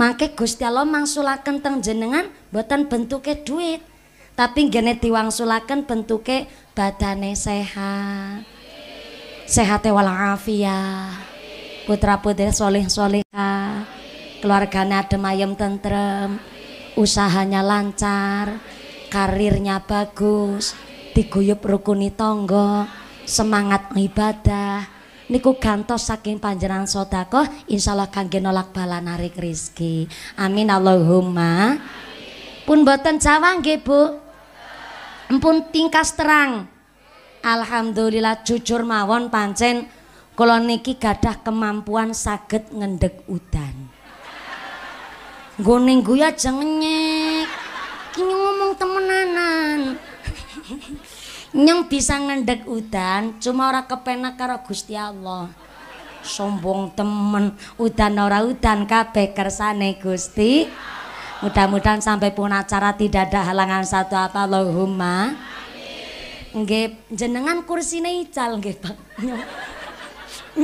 Mangke Gusti Allah mangsulaken teng jenengan mboten bentuke duit. Tapi gene diwangsulaken bentuke badane sehat sehat walafiat putra putri soleh soleha keluarga adem ayem tentrem usahanya lancar karirnya bagus diguyup rukuni tonggo semangat ibadah niku gantos saking panjenengan sodako, insya Allah kangge nolak bala narik rizki amin Allahumma pun boten cawang, nggih Bu empun tingkas terang Alhamdulillah jujur mawon pancen kula niki gadah kemampuan saged ngendhek udan. Nggo ning guya nyek Ki ngomong temenanan. [laughs] Nyong bisa ngendhek udan cuma ora kepenak karo Gusti Allah. Sombong temen, udan ora udan kabeh kersane Gusti. Mudah-mudahan sampai pun acara tidak ada halangan satu apa Allahumma. Nggih, jenengan kursine ical nggih, Pak. Nyong,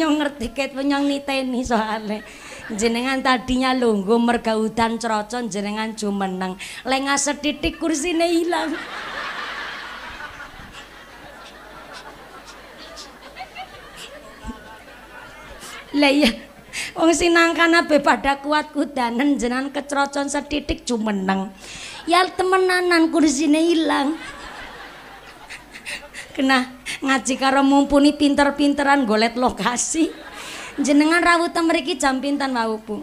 nyong ngerti ket nyong niteni soalnya. jenengan tadinya lungguh merga udan crocon jenengan jumeneng lenga sedidik kursine ilang lah iya wong sinangkana be pada kuat kudanen jenengan kecrocon sedidik jumeneng ya temenanan kursine ilang kena ngaji karo mumpuni pinter-pinteran golet lokasi jenengan rawu temeriki jam pintan wau bu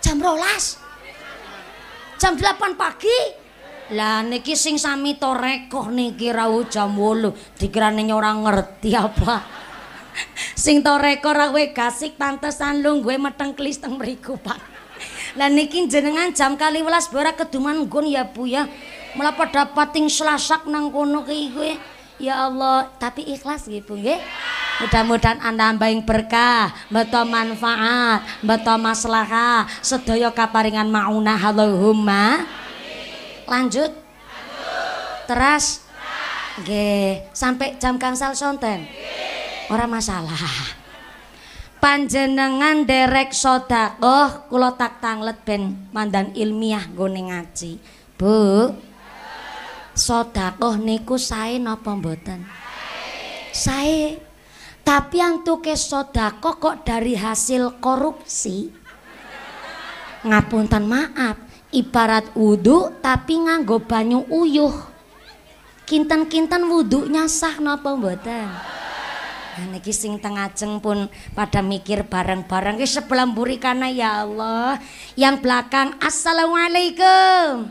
jam rolas jam 8 pagi lah niki sing sami to rekoh niki rawu jam wolu dikirane orang ngerti apa sing to rekoh rawe gasik pantesan lu gue meteng klis teng meriku pak lah niki jenengan jam kali welas keduman gun ya bu ya Malah pada pating selasak nang kono ki kowe. Ya Allah, tapi ikhlas gitu Bu nggih. Mudah-mudahan anda ambaing berkah, beto manfaat, beto maslahah, sedaya kaparingan mauna halohumma Lanjut. Lanjut. Teras. Oke, sampai jam kangsal sonten. Orang masalah. Panjenengan derek sodakoh kula tak tanglet ben mandan ilmiah nggone ngaji. Bu, sodakoh niku saya nopo mboten Saya, tapi yang tuke sodakoh kok dari hasil korupsi ngapunten maaf ibarat wudhu tapi nganggo banyu uyuh kinten-kinten wudhunya sah nopo mboten Nah, niki sing ceng pun pada mikir bareng-bareng ke sebelah buri karena ya Allah yang belakang assalamualaikum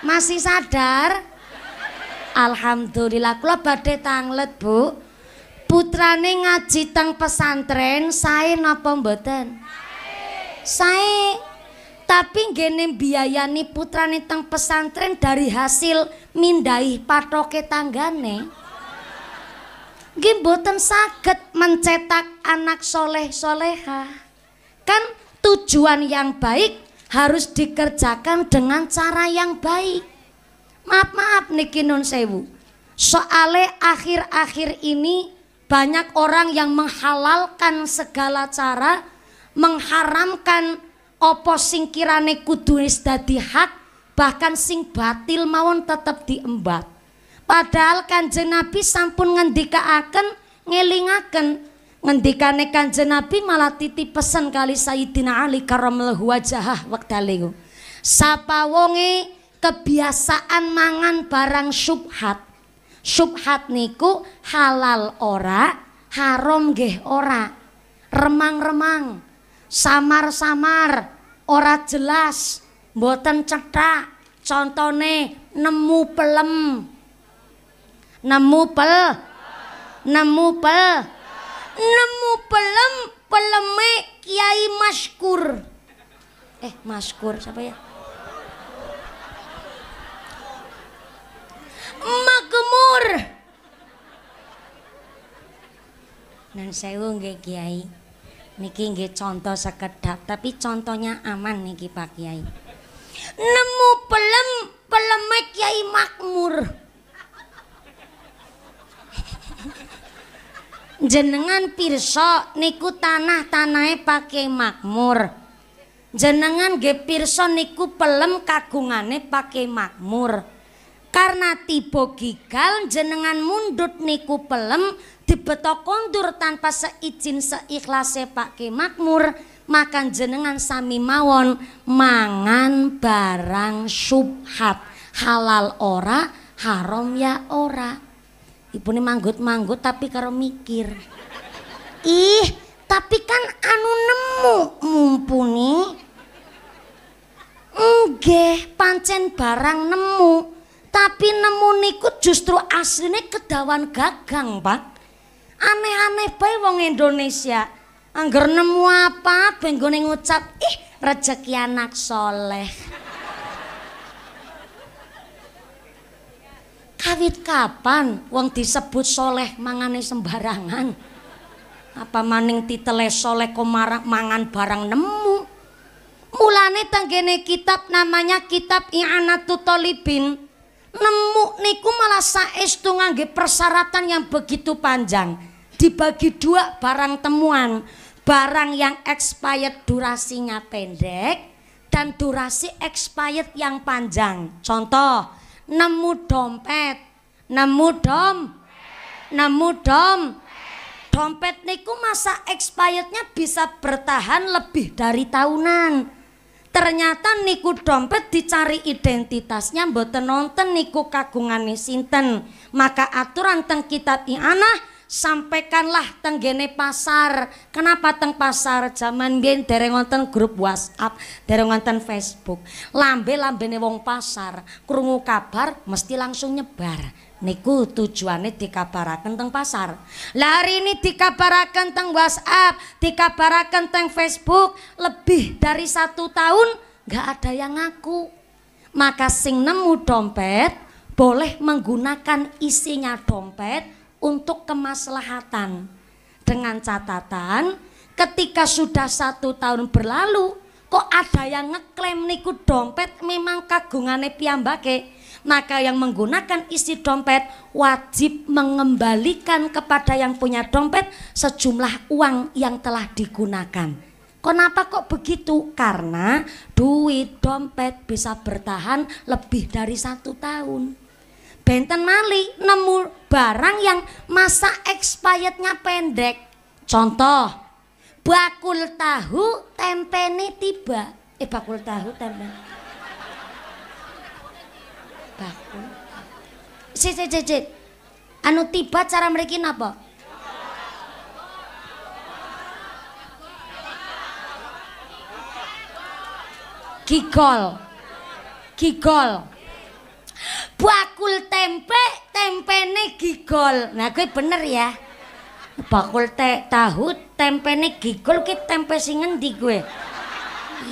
masih sadar? Alhamdulillah kula badhe tanglet, Bu. Putrane ngaji teng pesantren sae napa mboten? Sae. Tapi ngene biayani putrane teng pesantren dari hasil mindai patoke tanggane. Nggih mboten saged mencetak anak soleh soleha. Kan tujuan yang baik harus dikerjakan dengan cara yang baik. Maaf maaf niki nun sewu. Soale akhir-akhir ini banyak orang yang menghalalkan segala cara, mengharamkan opo singkirane kudu dadi hak, bahkan sing batil mawon tetap diembat. Padahal kan Nabi sampun ngendikaaken ngelingaken ngendikane kanjeng Nabi malah titip pesan kali Sayyidina Ali karamallahu wajhah wektale ku. Sapa wonge kebiasaan mangan barang subhat? Subhat niku halal ora, haram nggih ora. Remang-remang, samar-samar, ora jelas, mboten cetak. Contone nemu pelem. Nemu pel. Nemu pel. nemu pelem peleme kiai maskur eh maskur siapa ya magemur nan sewu nggih kiai niki nggih contoh sekedap tapi contohnya aman niki Pak Kiai nemu pelem peleme kiai makmur jenengan pirsa niku tanah tanahnya pake makmur jenengan ge pirsa niku pelem kagungane pake makmur karena tiba gigal jenengan mundut niku pelem dibetok kondur tanpa seizin seikhlasnya pake makmur maka jenengan sami mawon mangan barang subhat halal ora haram ya ora Ibune manggut-manggut tapi karo mikir. Ih, tapi kan anu nemu mumpuni. Nggih, pancen barang nemu. Tapi nemu niku justru aslinya kedawan gagang, Pak. Aneh-aneh bae wong Indonesia. Angger nemu apa benggone ngucap, "Ih, rezeki anak soleh." Kawit kapan wong disebut soleh mangane sembarangan? Apa maning titele soleh komara mangan barang nemu? Mulane tanggene kitab namanya kitab I'anatu tolibin Nemu niku malah saestu ngangge persyaratan yang begitu panjang. Dibagi dua barang temuan. Barang yang expired durasinya pendek dan durasi expired yang panjang. Contoh, nemu dompet nemu dom nemu dom dompet niku masa expirednya bisa bertahan lebih dari tahunan ternyata niku dompet dicari identitasnya mboten nonton niku kagungan sinten maka aturan teng kitab i'anah sampaikanlah tenggene pasar. Kenapa teng pasar? Zaman biyen dereng wonten grup WhatsApp, dereng wonten Facebook. Lambe-lambene wong pasar, krungu kabar mesti langsung nyebar. Niku tujuannya dikabarakan teng pasar. Lari ini dikabarakan teng WhatsApp, dikabarakan teng Facebook. Lebih dari satu tahun nggak ada yang ngaku. Maka sing nemu dompet boleh menggunakan isinya dompet untuk kemaslahatan dengan catatan ketika sudah satu tahun berlalu kok ada yang ngeklaim niku dompet memang kagungane piyambake maka yang menggunakan isi dompet wajib mengembalikan kepada yang punya dompet sejumlah uang yang telah digunakan. Kenapa kok begitu? Karena duit dompet bisa bertahan lebih dari satu tahun benten mali nemu barang yang masa expirednya pendek contoh bakul tahu tempene tiba eh bakul tahu tempe bakul si si si, anu tiba cara mereka apa? gigol gigol bakul tempe tempene gigol nah gue bener ya bakul te tahu tempene gigol ke tempe sing di gue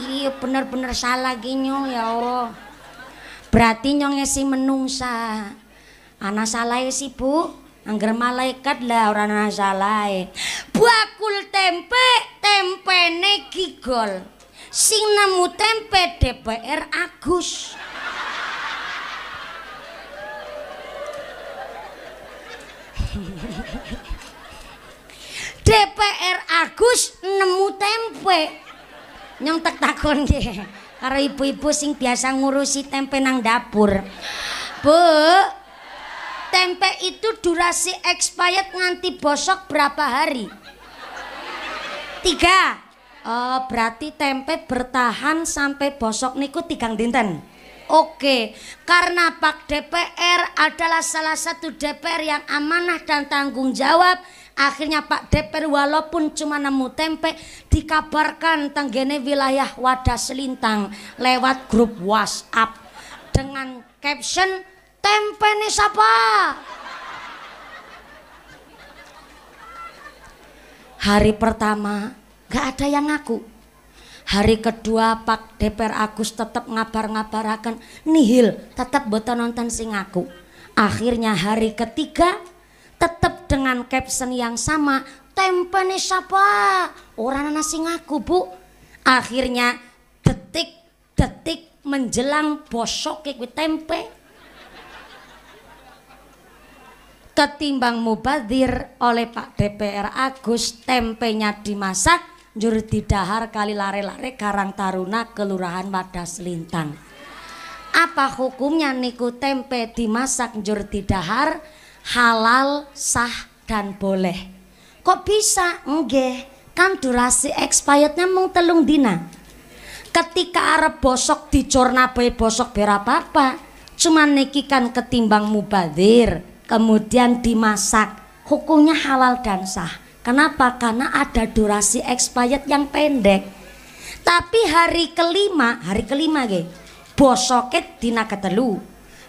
iya bener-bener salah gini ya Allah berarti nyongnya si menungsa anak salah sih bu angger malaikat lah orang anak salah bakul tempe tempene gigol sing nemu tempe DPR Agus DPR Agus nemu tempe nyong tak takon deh karo ibu-ibu sing biasa ngurusi tempe nang dapur Bu tempe itu durasi expired nganti bosok berapa hari tiga oh, berarti tempe bertahan sampai bosok niku tigang dinten Oke, karena Pak DPR adalah salah satu DPR yang amanah dan tanggung jawab Akhirnya Pak DPR walaupun cuma nemu tempe dikabarkan tenggene wilayah Wadah Selintang lewat grup WhatsApp dengan caption tempe nih siapa? Hari pertama gak ada yang ngaku. Hari kedua Pak DPR Agus tetap ngabar-ngabarakan nihil, tetap buat nonton sing aku. Akhirnya hari ketiga tetap dengan caption yang sama tempe nih siapa orang nasi ngaku bu akhirnya detik detik menjelang bosok kuwi tempe ketimbang mubadir oleh Pak DPR Agus tempenya dimasak juru didahar kali lare-lare Karang Taruna Kelurahan Wadas Lintang apa hukumnya niku tempe dimasak juru didahar halal, sah, dan boleh. Kok bisa? Enggak, kan durasi expirednya mung telung dina. Ketika arep bosok dijornabai bosok berapa apa, Cuma niki kan ketimbang mubadir, kemudian dimasak, hukumnya halal dan sah. Kenapa? Karena ada durasi expired yang pendek. Tapi hari kelima, hari kelima ge, bosoket dina ketelu,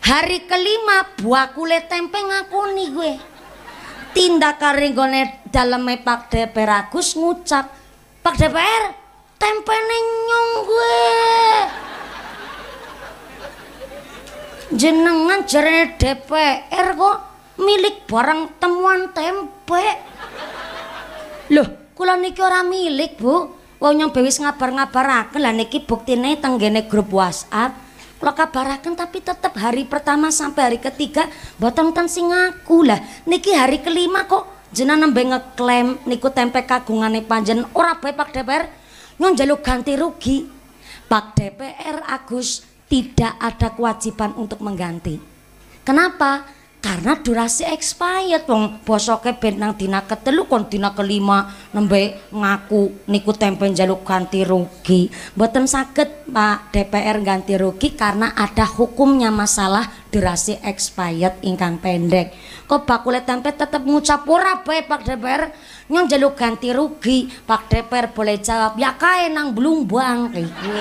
hari kelima buah kulit tempe ngakoni gue tindak karinggone dalamnya Pak DPR Agus ngucap Pak DPR tempe nenyong gue jenengan jarene DPR kok milik barang temuan tempe loh kula niki ora milik bu wong nyong bewis ngabar-ngabar aku lah niki buktine tenggene grup WhatsApp kula kabaraken tapi tetap hari pertama sampai hari ketiga boten ten sing ngaku lah niki hari kelima kok jenengan nembe ngeklaim niku tempe kagungane panjen ora bae Pak DPR nyon jaluk ganti rugi Pak DPR Agus tidak ada kewajiban untuk mengganti kenapa karena durasi expired wong bosoke ben nang dina ketelu kon dina kelima nembe ngaku niku tempe jaluk ganti rugi mboten sakit Pak DPR ganti rugi karena ada hukumnya masalah durasi expired ingkang pendek kok bakule tempe tetep ngucap ora bae Pak DPR nyong jaluk ganti rugi Pak DPR boleh jawab ya kae nang belum buang gitu.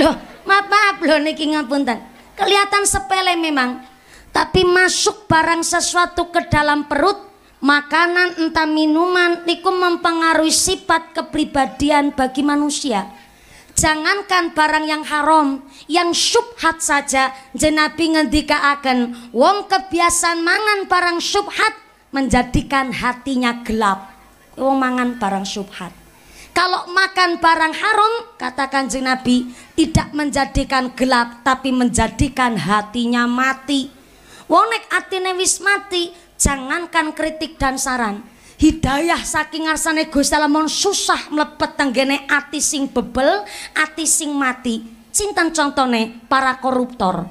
loh maaf maaf loh niki ngapunten kelihatan sepele memang tapi masuk barang sesuatu ke dalam perut makanan entah minuman niku mempengaruhi sifat kepribadian bagi manusia jangankan barang yang haram yang syubhat saja jenabi ngendika akan wong kebiasaan mangan barang syubhat menjadikan hatinya gelap wong mangan barang syubhat kalau makan barang haram, katakan kanjeng Nabi, tidak menjadikan gelap, tapi menjadikan hatinya mati. Wonek atine wis mati, jangankan kritik dan saran. Hidayah saking arsane Gusti Allah susah mlepet tenggene ati sing bebel, ati sing mati. Cinten contone para koruptor.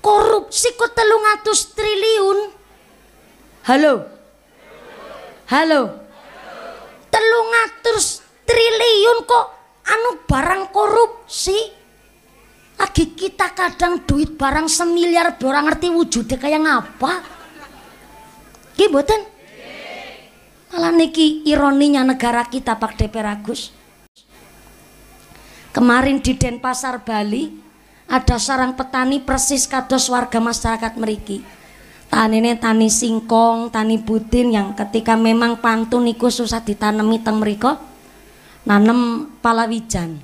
Korupsi ku 300 triliun. Halo. Halo. Halo triliun kok anu barang korupsi lagi kita kadang duit barang semiliar orang ngerti wujudnya kayak ngapa gimana buatan malah niki ironinya negara kita Pak DPR Agus kemarin di Denpasar Bali ada sarang petani persis kados warga masyarakat meriki ini tani singkong, tani butin yang ketika memang pantun niku susah ditanami teng mereka nanem palawijan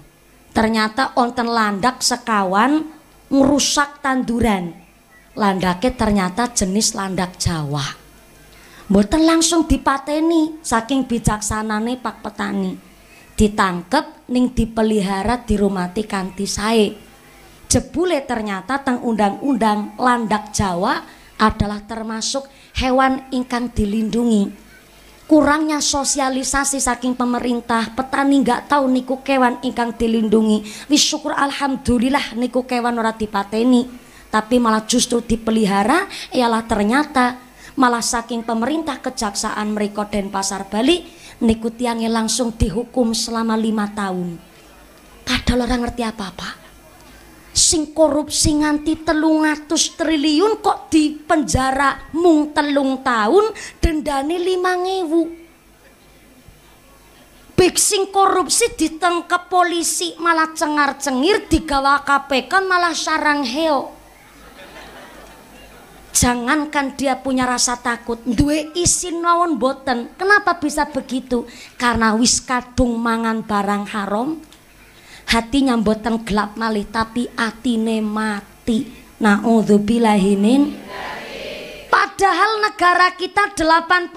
ternyata onten landak sekawan ngurusak tanduran landaknya ternyata jenis landak Jawa Mboten langsung dipateni saking bijaksanane Pak Petani ditangkep ning dipelihara dirumati kanti sae jebule ternyata teng undang-undang landak Jawa adalah termasuk hewan ingkang dilindungi kurangnya sosialisasi saking pemerintah petani nggak tahu niku kewan ingkang dilindungi wis syukur alhamdulillah niku kewan ora dipateni tapi malah justru dipelihara ialah ternyata malah saking pemerintah kejaksaan mereka dan pasar Bali niku tiangnya langsung dihukum selama lima tahun padahal orang ngerti apa-apa sing korupsi nganti telung atus triliun kok di penjara mung telung tahun dendani lima ngewu Big sing korupsi ditengkep polisi malah cengar-cengir digawa KPK malah sarang heo jangankan dia punya rasa takut duwe isi nawon boten kenapa bisa begitu karena wis kadung mangan barang haram Hatinya nyambut gelap malih tapi atine mati naudzubillahimin padahal negara kita 88%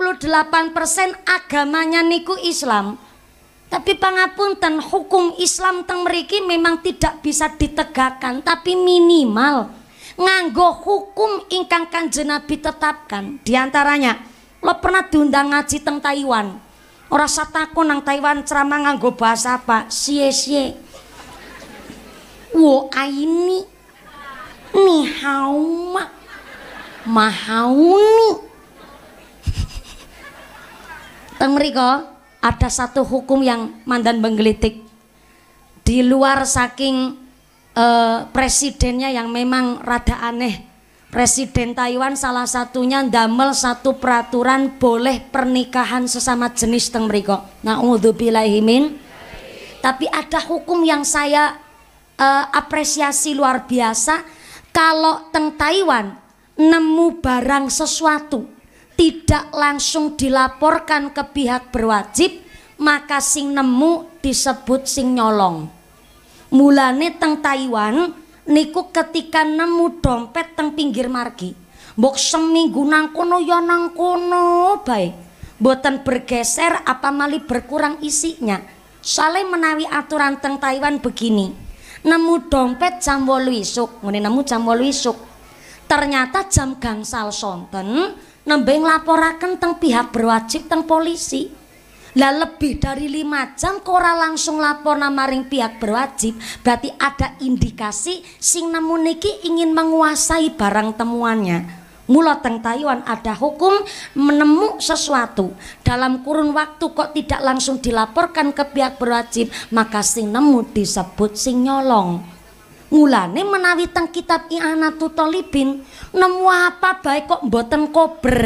agamanya niku Islam tapi pangapunten hukum Islam teng meriki memang tidak bisa ditegakkan tapi minimal nganggo hukum ingkang kanjeng Nabi tetapkan diantaranya lo pernah diundang ngaji teng Taiwan orang satakon nang Taiwan ceramah nganggo bahasa apa sie sie mahau ni. Teng mriko ada satu hukum yang mandan menggelitik di luar saking uh, presidennya yang memang rada aneh Presiden Taiwan salah satunya damel satu peraturan boleh pernikahan sesama jenis teng mriko. Nauzubillahi min. Tapi ada hukum yang saya uh, apresiasi luar biasa kalau teng Taiwan nemu barang sesuatu tidak langsung dilaporkan ke pihak berwajib maka sing nemu disebut sing nyolong mulane teng Taiwan niku ketika nemu dompet teng pinggir margi mbok seminggu nang kono ya nang kono baik boten bergeser apa mali berkurang isinya soalnya menawi aturan teng Taiwan begini nemu dompet jam 8 isuk ngene nemu jam 8 isuk ternyata jam gangsal sonten nembe nglaporaken teng pihak berwajib teng polisi lah lebih dari 5 jam kok ora langsung lapor maring pihak berwajib berarti ada indikasi sing nemu niki ingin menguasai barang temuannya Mula teng Taiwan ada hukum menemuk sesuatu dalam kurun waktu kok tidak langsung dilaporkan ke pihak berwajib, maka sing nemu disebut sing nyolong. Mulane menawi teng kitab I'anatu Talibin nemu apa baik kok mboten kober.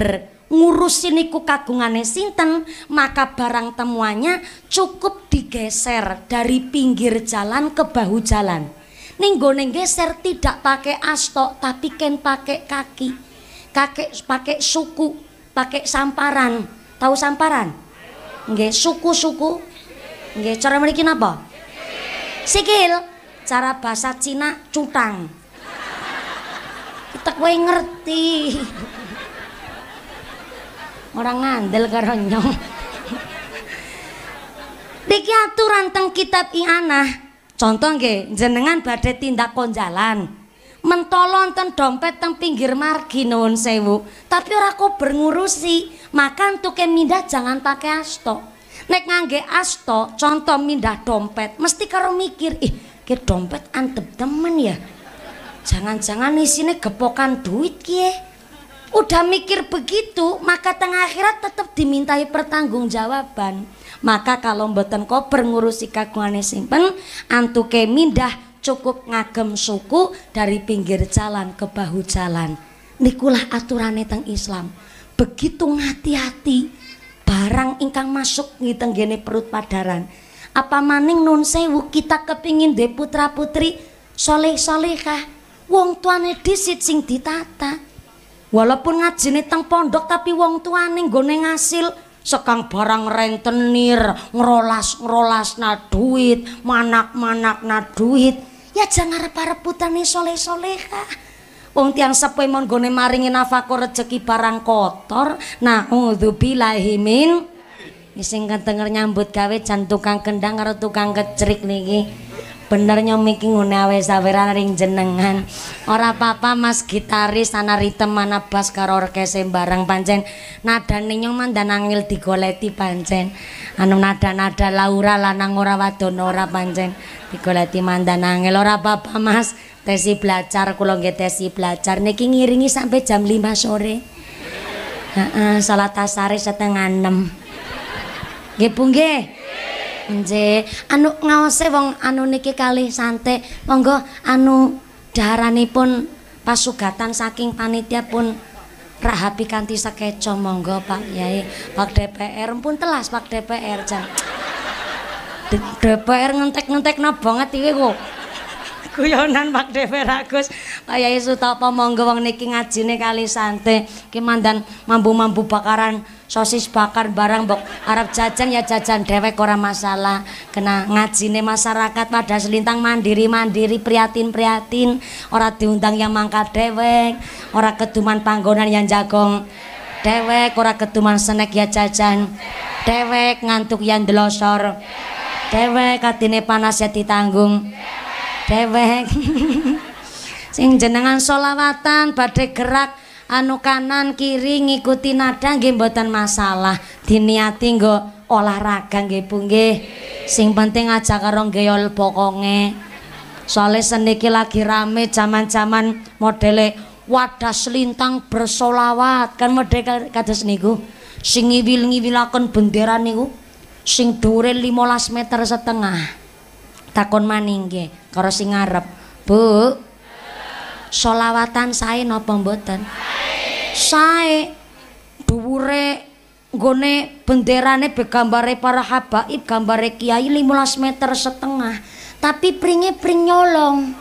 ngurusi niku kagungane sinten maka barang temuannya cukup digeser dari pinggir jalan ke bahu jalan ning gone geser tidak pakai astok tapi ken pakai kaki kakek pakai suku, pakai samparan. Tahu samparan? Nggih, suku-suku. Nggih, cara mriki napa? Sikil. Cara bahasa Cina cutang. Kita kowe ngerti. Orang ngandel karo nyong. aturan teng kitab Ianah. Contoh nggih, jenengan badhe tindak konjalan. mentolon ten dompet teng pinggir margi nuwun sewu tapi ora kok berngurusi makan tuke mindah jangan pakai asto nek ngangge asto contoh mindah dompet mesti karo mikir ih ke dompet antep temen ya jangan-jangan isine gepokan duit kie udah mikir begitu maka tengah akhirat tetep dimintai pertanggungjawaban maka kalau mboten koper ngurusi kagungane simpen antuke mindah cukup ngagem suku dari pinggir jalan ke bahu jalan nikulah aturane teng Islam begitu ngati-hati barang ingkang masuk ngiteng gene perut padaran apa maning nun sewu kita kepingin de putra putri soleh solehah wong tuane disit sing ditata walaupun ngaji teng pondok tapi wong tuane gone ngasil sekang barang rentenir ngerolas ngrolas na duit manak manak na duit ya jangan rebutan ini soleh soleha Wong tiang sepuh mon gone maringi nafaku rejeki barang kotor. Nah, udu bilahi min. Ising kan denger nyambut gawe jan tukang kendang karo tukang kecrik niki. bener nyomiki ngune awe saweran ring jenengan ora papa mas gitaris ana ritem ana bas karo orkese bareng pancen nada ninyong mandan angil digoleti pancen anu nada nada laura lanang ora wadon ora pancen digoleti mandan angil ora papa mas tesi belajar kula nggih tesi belajar niki ngiringi sampe jam 5 sore heeh salat asare setengah 6 nggih bu nggih nje, anu ngaose wong anu niki kalih santai. Monggo anu pun pasugatan saking panitia pun rahapi kanthi sekeco monggo Pak Yai, Pak DPR pun telas Pak DPR jan. DPR ngentek-ngentekno banget iki kok. Guyonan Pak DPR Agus, Pak Yai Sutopo monggo wong niki ngajine kalih santai. Iki mandan mambu-mambu bakaran sosis bakar barang bok Arab jajan ya jajan dewek ora masalah kena ngajine masyarakat pada selintang mandiri mandiri priatin priatin ora diundang yang mangkat dewek ora keduman panggonan yang jagong dewek ora keduman senek ya jajan dewek ngantuk yang delosor dewek katine panas ya ditanggung dewek [laughs] sing jenengan solawatan badai gerak anu kanan kiri ngikuti nada nggih mboten masalah diniati nggo olahraga nggih Bu sing penting aja karo ngeyol pokonge soalnya seniki lagi rame zaman-zaman modele wadah selintang bersolawat kan merdeka kados niku sing ngiwil-ngiwilaken bendera niku sing dhuwure 15 meter setengah takon maning nggih karo sing ngarep Bu Solawatan saya nopo mboten? sae dhuwure gone benderane begambare para habaib gambare kiai 15 meter setengah tapi pringe pring nyolong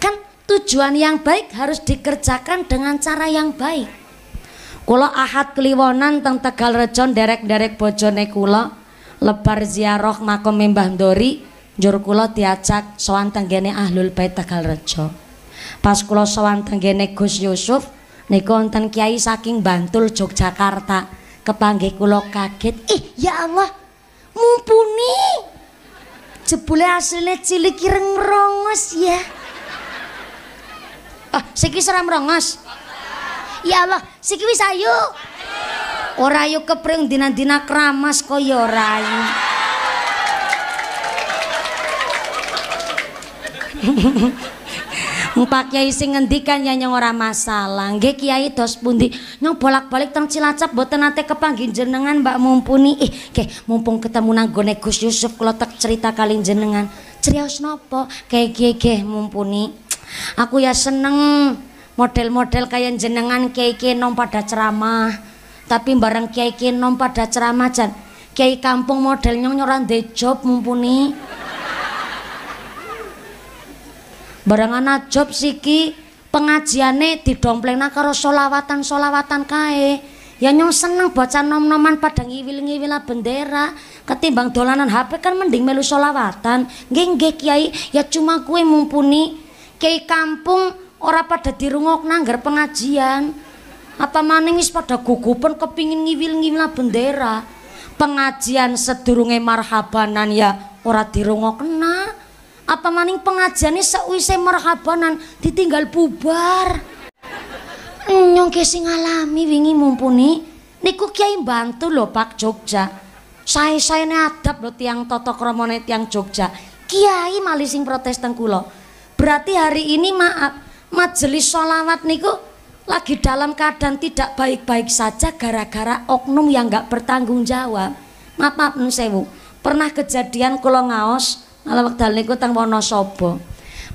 kan tujuan yang baik harus dikerjakan dengan cara yang baik kula ahad kliwonan teng Tegal Rejon derek-derek bojone kula lebar ziarah makam Mbah Ndori njur kula diajak sowan tenggene Ahlul Bait Tegal Rejo pas kula sowan tenggene Gus Yusuf niku wonten kiai saking Bantul Yogyakarta kepanggih kula kaget ih ya Allah mumpuni jebule asline cilik ireng rongos ya ah siki seram rongos ya Allah siki wis ayu ora ayu kepring dina-dina kramas kaya ora ayu [laughs] Pak Kiai sing ngendikan ya nyong ora masalah. Nggih Kiai dos pundi? Nyong bolak-balik teng Cilacap boten nate kepanggil jenengan Mbak Mumpuni. Ih, nggih mumpung ketemu nang gone Yusuf kula tek cerita kali jenengan. Crios nopo? Kayak nggih nggih Mumpuni. Aku ya seneng model-model kaya jenengan Kiai nom pada ceramah. Tapi bareng Kiai nom pada ceramah jan Kiai kampung model nyong ora ndek job Mumpuni. bareng ana siki pengajiane didomplengna karo selawatan-selawatan kae. Ya nyong seneng bocah nom-noman padha ngiwil-ngiwil bendera ketimbang dolanan HP kan mending melu selawatan. Nggih nggih Kiai, ya cuma kuwi mumpuni Kiai kampung ora pada dirungok nanggar pengajian. Apa maning wis padha gugupan kepingin ngiwil-ngiwil bendera. Pengajian sedurunge marhabanan ya ora dirungok nanggar. apa maning pengajane sewise merhabanan ditinggal bubar nyong kesi ngalami wingi mumpuni niku kiai bantu lho Pak Jogja saya-saya adab lho tiang totok romonet tiang Jogja kiai malising protes tengkulo berarti hari ini maaf majelis sholawat niku lagi dalam keadaan tidak baik-baik saja gara-gara oknum yang gak bertanggung jawab maaf maaf sewu pernah kejadian kalau ngaos malah wekdal niku teng Wonosobo.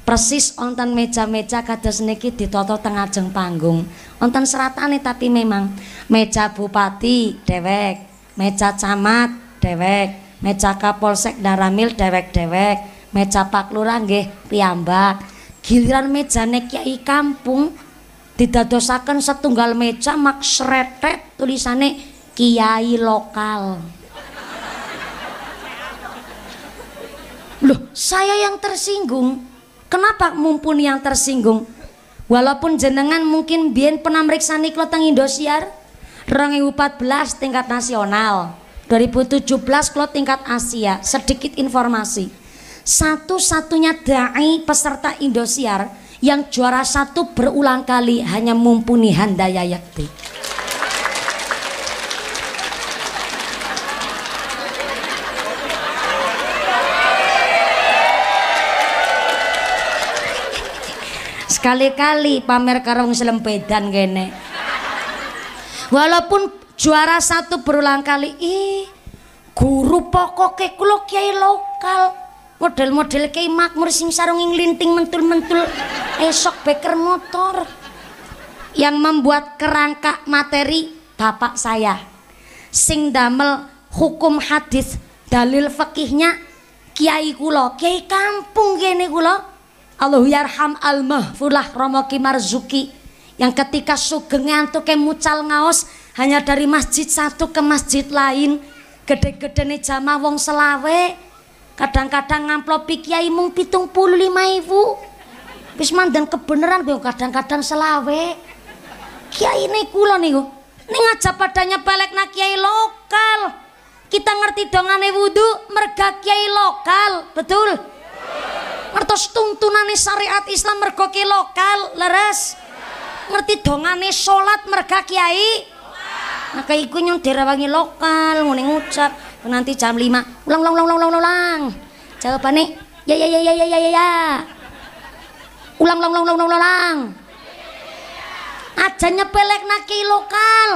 Persis wonten meja-meja kados niki ditata teng ajeng panggung. Wonten seratane tapi memang meja bupati dewek, meja camat dewek, meja kapolsek daramil dewek-dewek, meja pak lurah nggih piyambak. Giliran meja nek kiai kampung didadosaken setunggal meja mak seretet tulisane kiai lokal. Loh, saya yang tersinggung. Kenapa mumpuni yang tersinggung? Walaupun jenengan mungkin bien pernah meriksa Niklo teng Indosiar 2014 tingkat nasional, 2017 klo tingkat Asia. Sedikit informasi. Satu-satunya dai peserta Indosiar yang juara satu berulang kali hanya mumpuni Handayakti. sekali-kali pamer karung selempedan gini. walaupun juara satu berulang kali ih guru pokoknya kulo kiai lokal model-model kayak makmur sing sarung linting mentul-mentul esok beker motor yang membuat kerangka materi bapak saya sing damel hukum hadis dalil fakihnya kiai kulo kiai kampung gini kulo Allah yarham al mahfulah romoki marzuki yang ketika sugeng antuk ke mucal ngaos hanya dari masjid satu ke masjid lain gede-gede nih jamaah wong selawe kadang-kadang ngamplopi kiai mung pitung puluh lima ibu wis mandan kebenaran gue kadang-kadang selawe kiai ini kula nih ini ngajak padanya balik na kiai lokal kita ngerti dongane wudhu merga kiai lokal betul ngertos tuntunane syariat Islam merga ki lokal leres ngerti dongane salat merga kiai nah kaya iku nyong direwangi lokal ngene ngucak, nanti jam 5 ulang ulang ulang ulang ulang ulang jawabane ya ya ya ya ya ya ya ulang ulang ulang ulang ulang ulang aja nyepelek naki lokal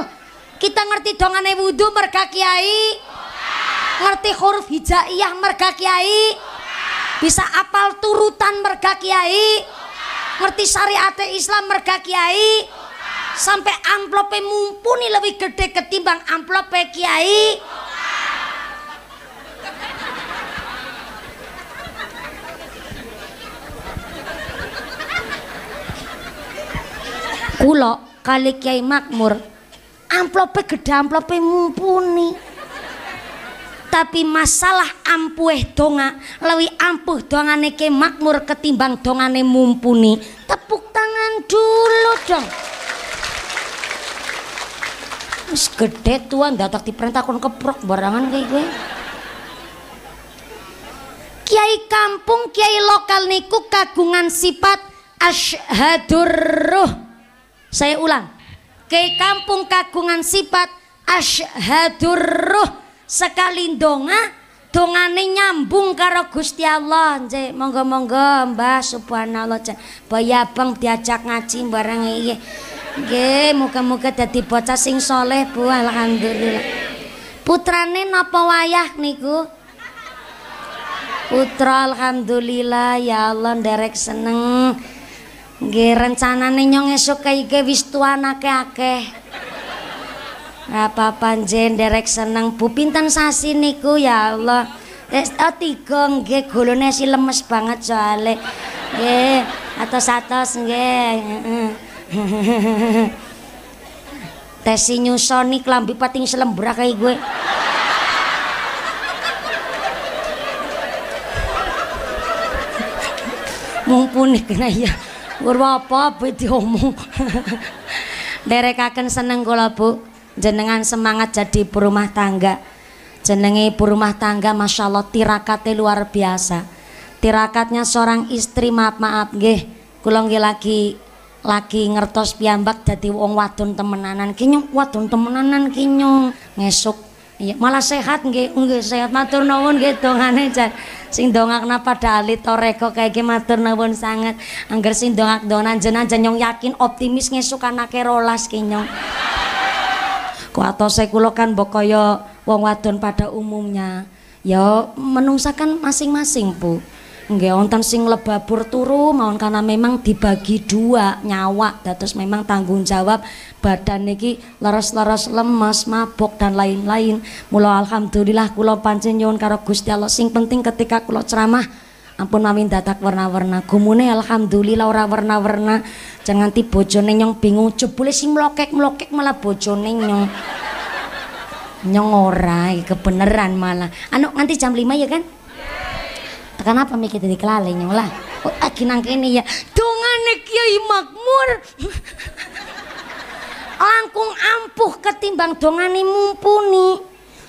kita ngerti dongane wudu merga kiai ngerti huruf hijaiyah merga kiai bisa apal turutan merga kiai ngerti syariat Islam merga kiai sampai amplope mumpuni lebih gede ketimbang amplope kiai kulo kali kiai makmur amplope gede amplope mumpuni tapi masalah ampuh donga lewi ampuh dongane ke makmur ketimbang dongane mumpuni tepuk tangan dulu dong Mas gede tuan di perintah kon keprok barangan kayak gue. Kiai kampung, kiai lokal niku kagungan sifat ashadur Saya ulang. Kiai kampung kagungan sifat ashadur sekali donga dongane nyambung karo Gusti Allah cek monggo-monggo Mbah subhanallah cek baya diajak ngaji bareng iki nggih muga-muga dadi bocah sing soleh Bu alhamdulillah putrane napa wayah niku putra alhamdulillah ya Allah nderek seneng nggih rencanane nyong esuk kaya wis tuanake akeh -ake. Apa panjen derek seneng Bu pinten sasi niku ya Allah. Eh oh, tiga nggih gulune si lemes banget soale Nggih, atos atas nggih. [laughs] Tesi nyusoni klambi pating selembrak kayak gue. mumpuni kena ya Wurwa apa apa diomong. [laughs] Derekaken seneng kula, Bu jenengan semangat jadi perumah tangga jenenge perumah tangga Masya Allah tirakatnya luar biasa tirakatnya seorang istri maaf maaf gih kulong lagi lagi ngertos piambak jadi wong watun temenanan kinyung watun temenanan kinyung ngesuk Iya, malah sehat nggih, nggih sehat matur nuwun nggih dongane jan. Sing dongakna pada ahli toreko kayak gini matur nuwun sangat. Angger sing dongak donan jenan jan yakin optimis ngesuk anake rolas kinyong kuatose kula kan bokoyo kaya wong wadon pada umumnya ya kan masing-masing Bu nggih wonten sing lebabur turu maun karena memang dibagi dua nyawa terus memang tanggung jawab badan niki leres-leres lemas, mabok dan lain-lain mula alhamdulillah kula pancen nyuwun karo Gusti Allah sing penting ketika kula ceramah ampun mamin datak warna-warna gumune alhamdulillah ora warna-warna jangan ti bojone nyong bingung jebule sing mlokek-mlokek malah bojone nyong nyong ora kebeneran malah anu nanti jam 5 ya kan iya. tekan apa mikir tadi kelale nyong lah oh, lagi nang ini ya dongane kiai makmur langkung [laughs] ampuh ketimbang dongane mumpuni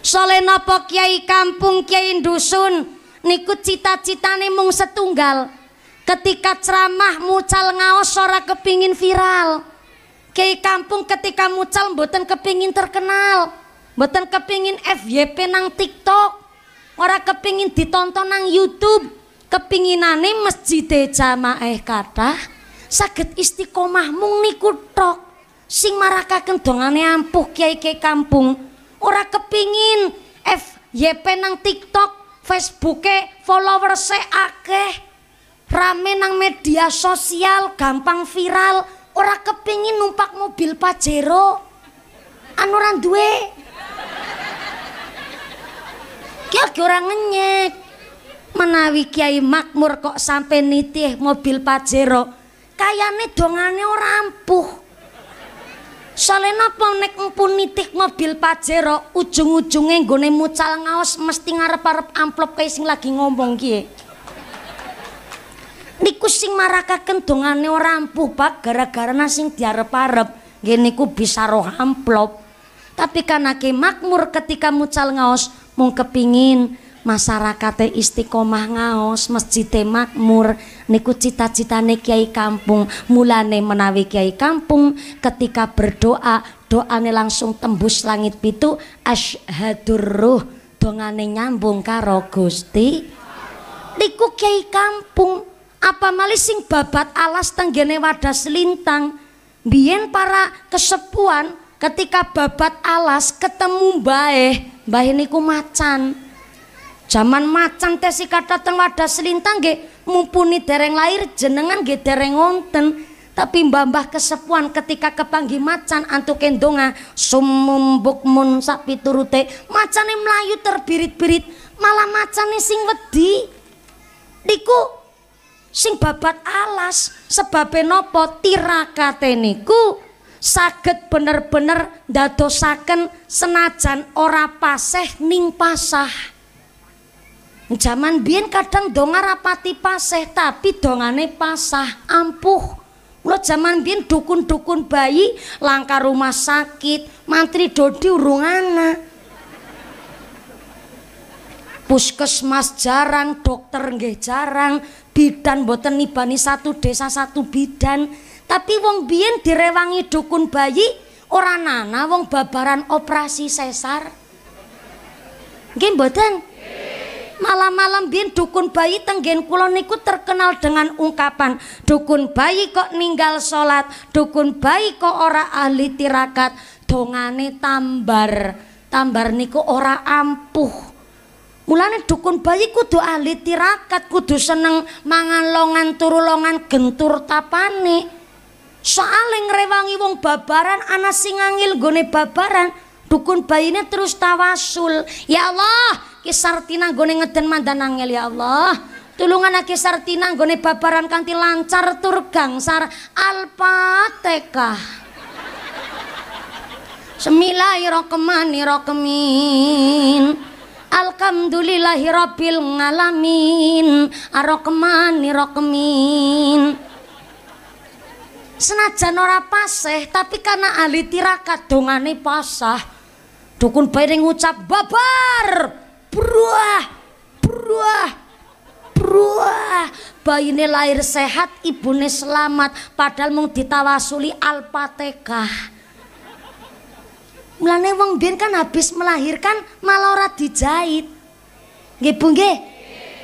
soalnya napa kiai kampung kiai dusun niku cita-citane mung setunggal ketika ceramah mucal ngaos ora kepingin viral ke kampung ketika mucal mboten kepingin terkenal mboten kepingin FYP nang tiktok ora kepingin ditonton nang youtube kepinginane masjid jamaah kata sakit istiqomah mung niku tok sing marakaken dongane ampuh kiai ke kampung ora kepingin FYP nang tiktok Facebook Facebooke followers e akeh rame nang media sosial gampang viral ora kepingin numpak mobil pajero anu ora duwe Kiai ora ngenyek menawi Kiai Makmur kok sampe nitih mobil pajero kayane dongane ora ampuh Soale napa nek mpun nitik mobil Pajero ujung-ujunge nggone mucal ngaos mesti ngarep-arep amplop kae sing lagi ngomong kiye. Niku sing marakaken dongane ora ampuh bak gara-gara sing diarep-arep ngene niku bisa roh amplop. Tapi kanake makmur ketika mucal ngaos mung kepingin masyarakate istiqomah ngaos masjide makmur niku cita-citane kiai kampung mulane menawi kiai kampung ketika berdoa doane langsung tembus langit pitu asyhadur dongane nyambung karo Gusti niku kiai kampung apa malih sing babat alas tenggene wadah lintang biyen para kesepuan ketika babat alas ketemu mbah mbah niku macan Jaman macan te si kadhateng wadah selintang nggih mumpuni dereng lahir jenengan nggih dereng wonten tapi mbah-mbah kesepuan ketika kepanggi macan antuke ndonga sumum bukmun sapi turute macane mlayu terbirit-birit malah macane sing wedi niku sing babat alas sebab napa tirakate niku saged bener-bener ndadosaken senajan ora paseh ning pasah Zaman biyen kadang donga rapati paseh tapi dongane pasah ampuh. Mula zaman biyen dukun-dukun bayi langka rumah sakit, mantri dodi urung anak. Puskesmas jarang, dokter nggih jarang, bidan mboten nibani satu desa satu bidan. Tapi wong biyen direwangi dukun bayi ora nana wong babaran operasi sesar. Nggih mboten? Malam-malam bin dukun bayi tenggen kulon niku terkenal dengan ungkapan dukun bayi kok ninggal sholat dukun bayi kok ora ahli tirakat, dongane tambar. Tambar niku ora ampuh. Mulane dukun bayi kudu ahli tirakat, kudu seneng mangan longan turu longan gentur tapane. soalnya ngerewangi wong babaran anak singangil angil gone babaran, dukun bayine terus tawasul. Ya Allah, kisartina gone ngeden mandan angel ya Allah tulungan aki sartina gone babaran kanti lancar turgang sar alpateka semilai rokemani rokemin alhamdulillahi ngalamin arokemani rokemin senajan ora pasih tapi kana ahli tirakat dongane pasah dukun bayi ngucap babar Bruah! Bruah! Bruah! Bayine lahir sehat, ibune selamat, padahal mung ditawasuli alpateka. Mulane wong biyen kan habis melahirkan malah ora dijahit. Nggih, Bu, nggih.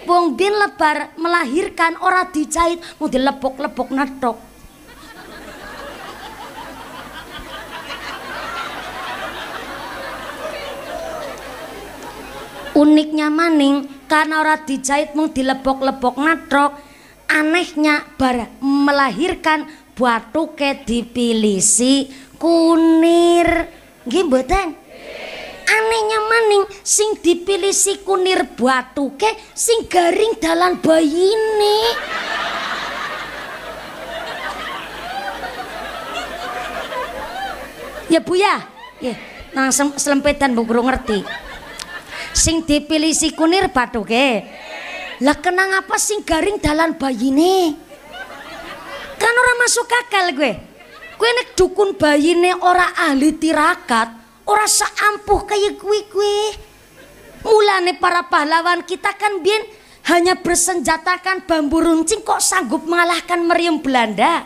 Wong biyen lebar melahirkan ora dijahit, mung dilebok-lebok netok. uniknya maning karena orang dijahit mung dilebok-lebok natrok anehnya bar melahirkan dipilih dipilisi kunir nggih anehnya maning sing dipilisi kunir batuke sing garing bayi ini ya bu ya ya nang selempetan bu ngerti Sing dipilih si kunir batuke Lah kenang apa sing garing dalan bayine? Kan orang masuk akal gue. Gue nek dukun bayi bayine orang ahli tirakat, orang seampuh kayak gue gue. Mulane para pahlawan kita kan bien hanya bersenjatakan bambu runcing kok sanggup mengalahkan meriam Belanda.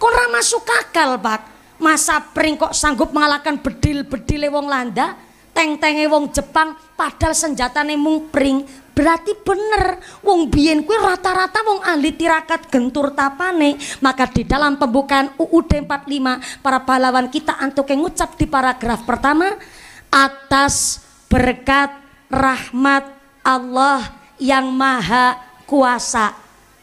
Kok orang masuk akal, Pak? Masa pring kok sanggup mengalahkan bedil-bedile wong Landa? teng-tenge wong Jepang padahal senjatane mung pring berarti bener wong biyen kuwi rata-rata wong ahli tirakat gentur tapane maka di dalam pembukaan UUD 45 para pahlawan kita antuk yang ngucap di paragraf pertama atas berkat rahmat Allah yang maha kuasa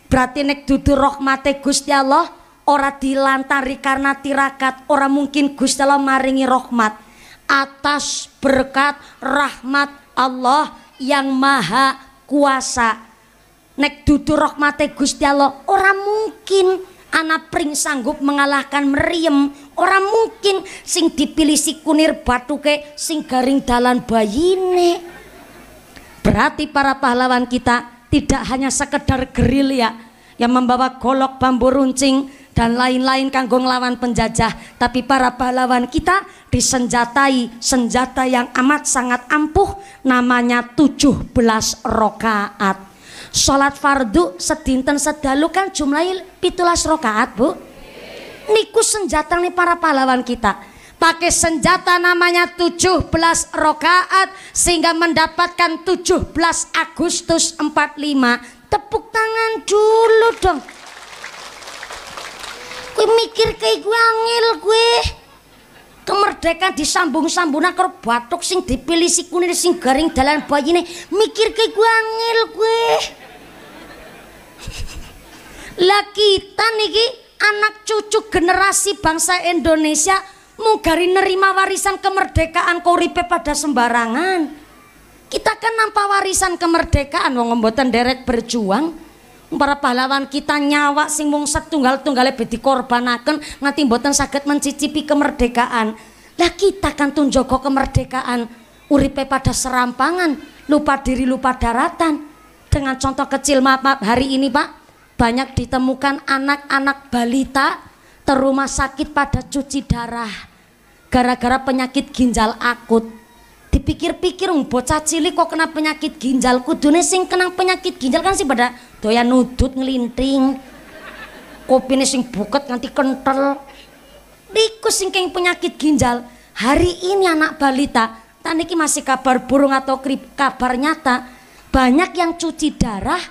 berarti nek dudu rahmate Gusti Allah ora dilantari karena tirakat ora mungkin Gusti Allah maringi rahmat atas berkat rahmat Allah yang maha kuasa nek dudu rahmate Gusti Allah ora mungkin anak pring sanggup mengalahkan meriem orang mungkin sing dipilih si kunir batuke sing garing dalan bayine berarti para pahlawan kita tidak hanya sekedar gerilya yang membawa golok bambu runcing dan lain-lain kanggo lawan penjajah tapi para pahlawan kita disenjatai senjata yang amat sangat ampuh namanya 17 rokaat sholat fardu sedinten sedalu kan jumlahnya pitulas rokaat bu niku senjata nih para pahlawan kita pakai senjata namanya 17 rokaat sehingga mendapatkan 17 Agustus 45 tepuk tangan dulu dong Kue mikir kayak gue angil gue. Kemerdekaan disambung-sambung akar batuk sing dipilih si kunir sing garing dalam bayi nih. Mikir kayak gue angil gue. [laughs] Lah kita niki anak cucu generasi bangsa Indonesia mugari nerima warisan kemerdekaan koripe pada sembarangan. Kita kan nampak warisan kemerdekaan wong mboten derek berjuang para pahlawan kita nyawa sing mung setunggal tunggal lebih dikorbanakan nganti mboten sakit mencicipi kemerdekaan. Lah kita kan tunjoko kemerdekaan uripe pada serampangan, lupa diri lupa daratan. Dengan contoh kecil maaf, maaf hari ini Pak, banyak ditemukan anak-anak balita terumah sakit pada cuci darah gara-gara penyakit ginjal akut dipikir-pikir bocah cilik kok kena penyakit ginjal kudune sing kena penyakit ginjal kan sih pada doyan nudut ngelinting kopine sing buket nanti kental niku sing keng penyakit ginjal hari ini anak balita taniki masih kabar burung atau krip, kabar nyata banyak yang cuci darah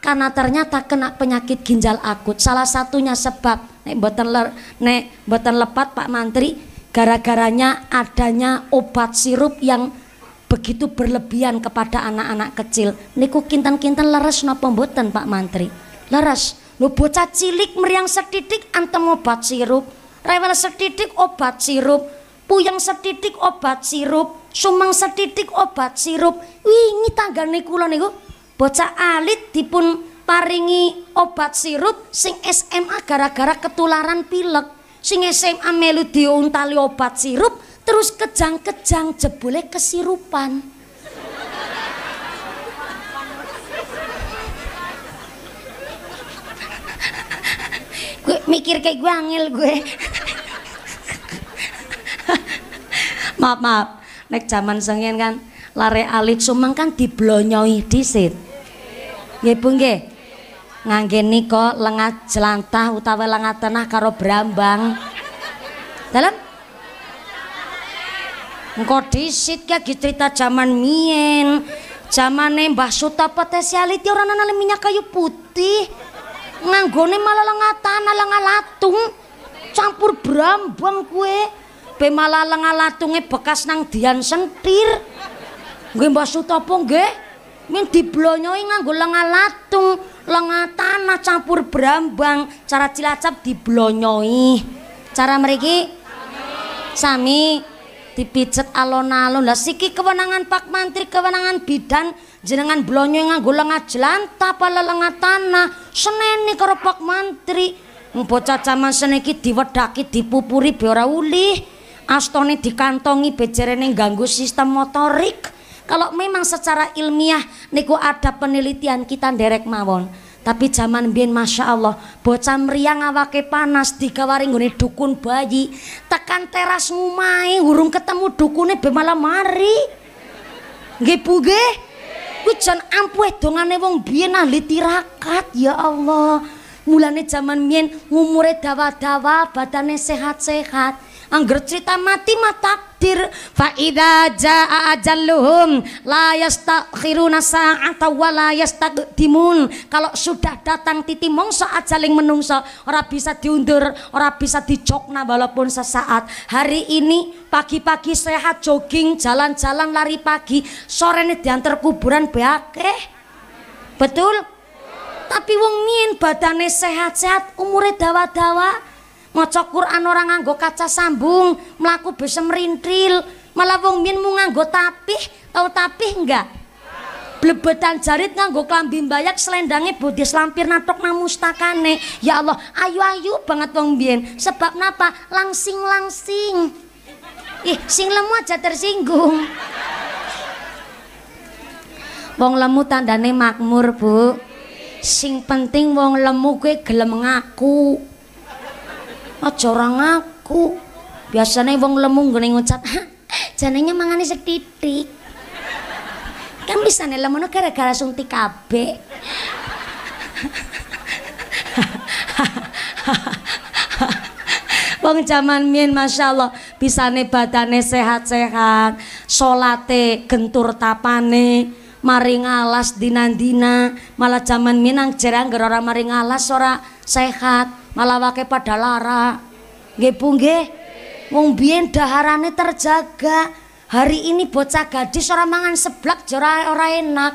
karena ternyata kena penyakit ginjal akut salah satunya sebab nek boten ler, nek boten lepat Pak Mantri gara-garanya adanya obat sirup yang begitu berlebihan kepada anak-anak kecil niku kinten-kinten leres napa mboten Pak Mantri leres lu bocah cilik meriang setitik antem obat sirup rewel setitik obat sirup puyeng setitik obat sirup sumeng setitik obat sirup wingi tanggane kula niku bocah alit dipun paringi obat sirup sing SMA gara-gara ketularan pilek sing SMA melu diuntali obat sirup terus kejang-kejang jebule kesirupan gue mikir kayak gue angil gue maaf maaf nek zaman sengen kan lare alit sumang kan diblonyoi disit ya Bu nggih ngangge niko lengat jelantah utawa lengat tanah karo brambang dalam engko disit kaya cerita jaman mien zaman mbah suta potensialiti orang anak minyak kayu putih nganggone malah lengat tanah lengat latung campur brambang kue pe malah lengat latungnya bekas nang dian sentir gue mbah suta pun gue min diblonyoi nganggo lengat latung lengah tanah campur berambang cara cilacap diblonyoi cara mereka sami dipijet alon-alon lah siki kewenangan pak mantri kewenangan bidan jenengan blonyoi nganggo lengah jelanta pala lengah tanah seneni karo pak mantri mboca caman seneki diwedaki dipupuri biora ulih astone dikantongi bejerene ganggu sistem motorik kalau memang secara ilmiah niku ada penelitian kita nderek mawon tapi zaman bin Masya Allah bocah meriah ngawake panas digawari nggone dukun bayi tekan teras ngumai hurung ketemu dukune be malam mari nggih bu nggih kuwi ampuh dongane wong biyen ahli tirakat ya Allah mulane zaman mien umure dawa-dawa badane sehat-sehat angger cerita mati mah takdir fa idza jaa ajalluhum la yastakhiruna sa'ata wa la yastaqdimun kalau sudah datang titi mongso ajaling menungso ora bisa diundur ora bisa dijokna walaupun sesaat hari ini pagi-pagi sehat jogging jalan-jalan lari pagi sore ini diantar kuburan beakeh betul tapi wong Min badane sehat-sehat umure dawa-dawa maca Quran ora nganggo kaca sambung, mlaku bisa merintil, malah wong minmu nganggo tapih, tau tapih enggak? Blebetan jarit nganggo klambi bayak selendange bodhis lampir natok namustakane Ya Allah, ayu-ayu banget wong biyen. Sebab napa? Langsing-langsing. Ih, sing lemu aja tersinggung. Wong lemu tandane makmur, Bu. Sing penting wong lemu kuwi gelem ngaku. aja ora ngaku biasanya wong lemu nggone ngucap ha jenenge mangane sedidik kan bisa nih lemu gara-gara suntik kabeh Wong jaman min Masya Allah Bisane badane sehat-sehat Solate gentur tapane Mari ngalas dinan-dina Malah jaman min Jerang gerora mari ngalas ora sehat Malah pakai pada lara nggih Bu nggih wong biyen daharane terjaga hari ini bocah gadis orang mangan seblak jora ora enak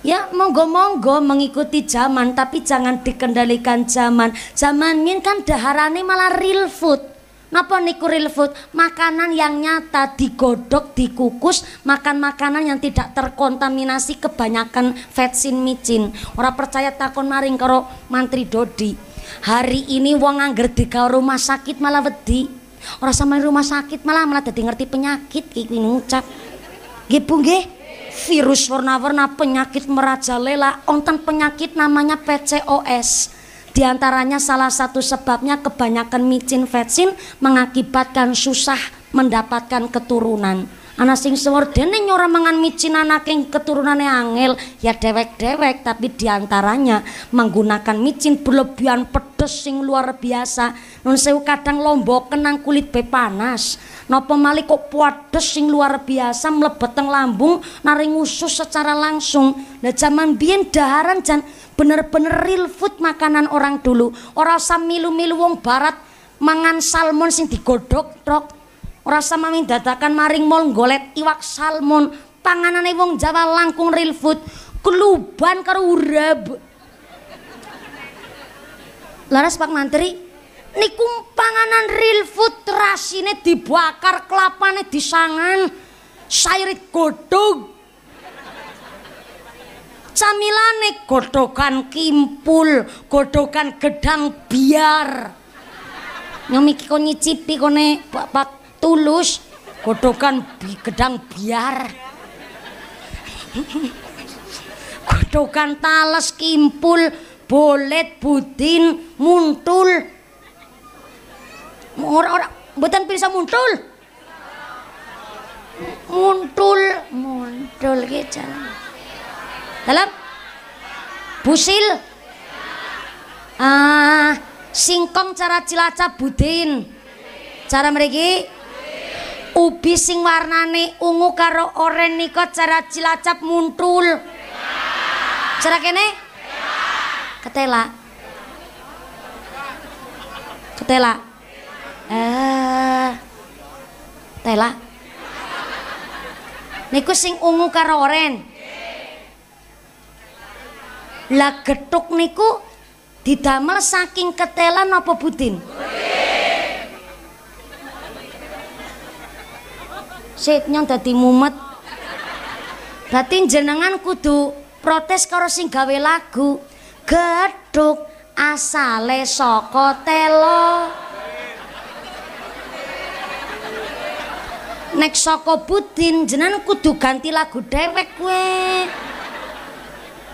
Ya monggo-monggo mengikuti zaman tapi jangan dikendalikan zaman. Zaman min kan daharane malah real food. Napa niku real food? Makanan yang nyata digodok, dikukus, makan makanan yang tidak terkontaminasi kebanyakan vetsin micin. orang percaya takon maring karo mantri Dodi. Hari ini wong angger kau rumah sakit malah wedi. orang sama rumah sakit malah malah jadi ngerti penyakit kiki ngucap. Nggih Bu Virus warna-warna penyakit merajalela onten penyakit namanya PCOS. diantaranya salah satu sebabnya kebanyakan micin vetsin mengakibatkan susah mendapatkan keturunan ana sing sewordene nyora mangan micinan aking keturunane angel ya dewek-dewek tapi diantaranya menggunakan micin berlebihan pedes sing luar biasa nun sewu kadang lombok, kenang kulit be panas nopo malik kok puades sing luar biasa mlebet teng lambung naring usus secara langsung nah zaman biyen daharan jan bener-bener real food makanan orang dulu ora samilu milu-milu wong barat mangan salmon sing digodhog tok rasa mami dadakan maring mall golet iwak salmon, panganan wong Jawa langkung real food, keluban karo urab. Laras Pak Mantri, niku panganan real food rasine dibakar, kelapane disangan, sairit godhog. Camilane godhogan kimpul, godhogan gedang biar. Nyomiki kok nyicipi kone bapak tulus godokan bi gedang biar godokan tales kimpul bolet budin muntul orang-orang buatan bisa muntul muntul muntul gitu dalam busil ah singkong cara cilaca budin cara mereka Ubi sing warnane ungu karo oren niko cara Cilacap muntul. Cara kene? Ketela. Ketela. Eh. Ketela. Niku sing ungu karo oranye. Lah gethuk niku didamel saking ketela napa butin? Butin. setnya dadi mumet berarti jenengan kudu protes karo sing gawe lagu geduk asale saka telo nek saka budin jenengan kudu ganti lagu dewek kowe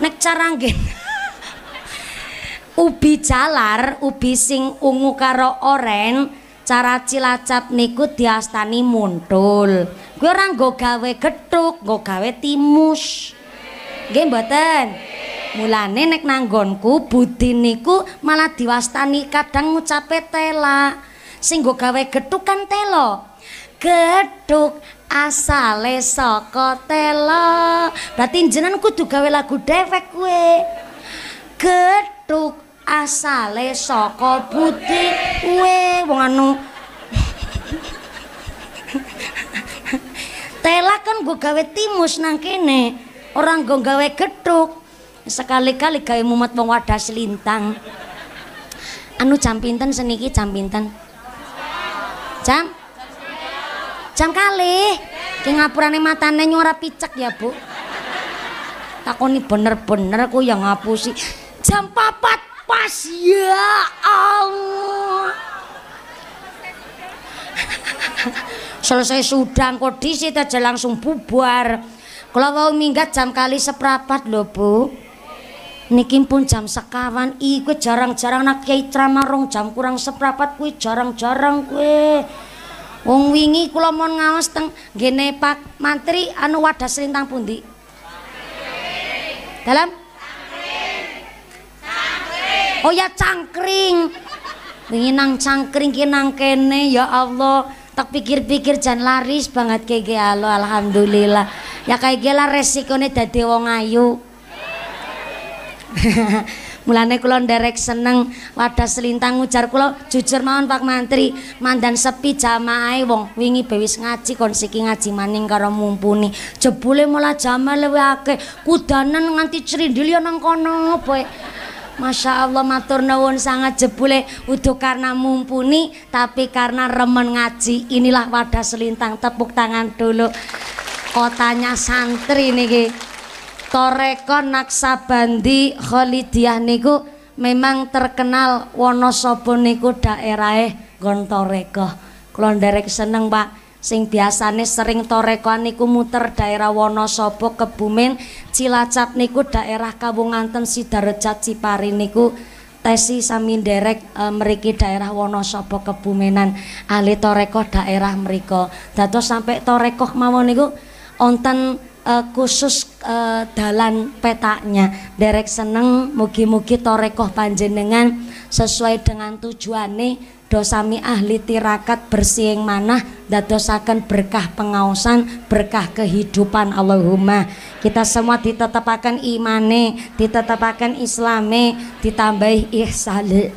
nek caranggen [laughs] ubi jalar ubi sing ungu karo oren cara cilacap niku diastani muntul gue orang nggo gawe gethuk nggo gawe timus nggih mboten mulane nek nanggonku budi niku malah diwastani kadang ngucape tela sing nggo gawe gethuk kan telo gethuk asale saka telo berarti jenengan kudu gawe lagu dewek kuwe gethuk asale saka budi kuwe wong anu Telah kan gue gawe timus nang kene orang gue gawe gedruk sekali-kali gawe mumet wong wadah selintang anu jam pinten seniki jam pinten jam jam kali ke ngapurane matane nyora picek ya bu takoni bener-bener ku yang ngapusi jam papat pas Allah selesai sudah kok di situ langsung bubar kalau mau minggat jam kali seprapat lho bu Nikim pun jam sekawan iku jarang-jarang nak kiai tramarong jam kurang seprapat kue jarang-jarang kue wong wingi kula mau ngawas teng gene pak mantri anu wadah selintang pundi dalam Oh ya cangkring. Ini nang cangkring ki nang kene ya Allah. Tak pikir-pikir jan laris banget kege alo alhamdulillah. Ya kayak gila resikone dadi wong ayu. [laughs] Mulane kula nderek seneng wadah selintang ujar kula jujur mawon Pak Mantri mandan sepi jamaahe wong wingi bewis ngaji kon ngaji maning karo mumpuni jebule mulai jamaah luwih akeh kudanan nganti cerindil ya nang kono apa Masya Allah matur nuwun sangat jebule Uduh karena mumpuni Tapi karena remen ngaji Inilah wadah selintang Tepuk tangan dulu Kotanya santri nih Toreko Naksabandi Kholidiyah niku Memang terkenal Wonosobo niku daerah Gontoreko. Gontoreko Klonderek seneng pak sing biasane sering torekoan niku muter daerah Wonosobo Kebumen Cilacap niku daerah Kabunganten Sidareja Cipari niku tesi saminderek nderek mriki daerah Wonosobo Kebumenan ahli torekoh daerah mriko dados sampai torekoh mawon niku onten e, khusus e, dalan petaknya derek seneng mugi-mugi torekoh panjenengan sesuai dengan tujuane nih dosami ahli tirakat yang mana dan berkah pengawasan berkah kehidupan Allahumma kita semua ditetapakan imane ditetapakan islame ditambahi ihsale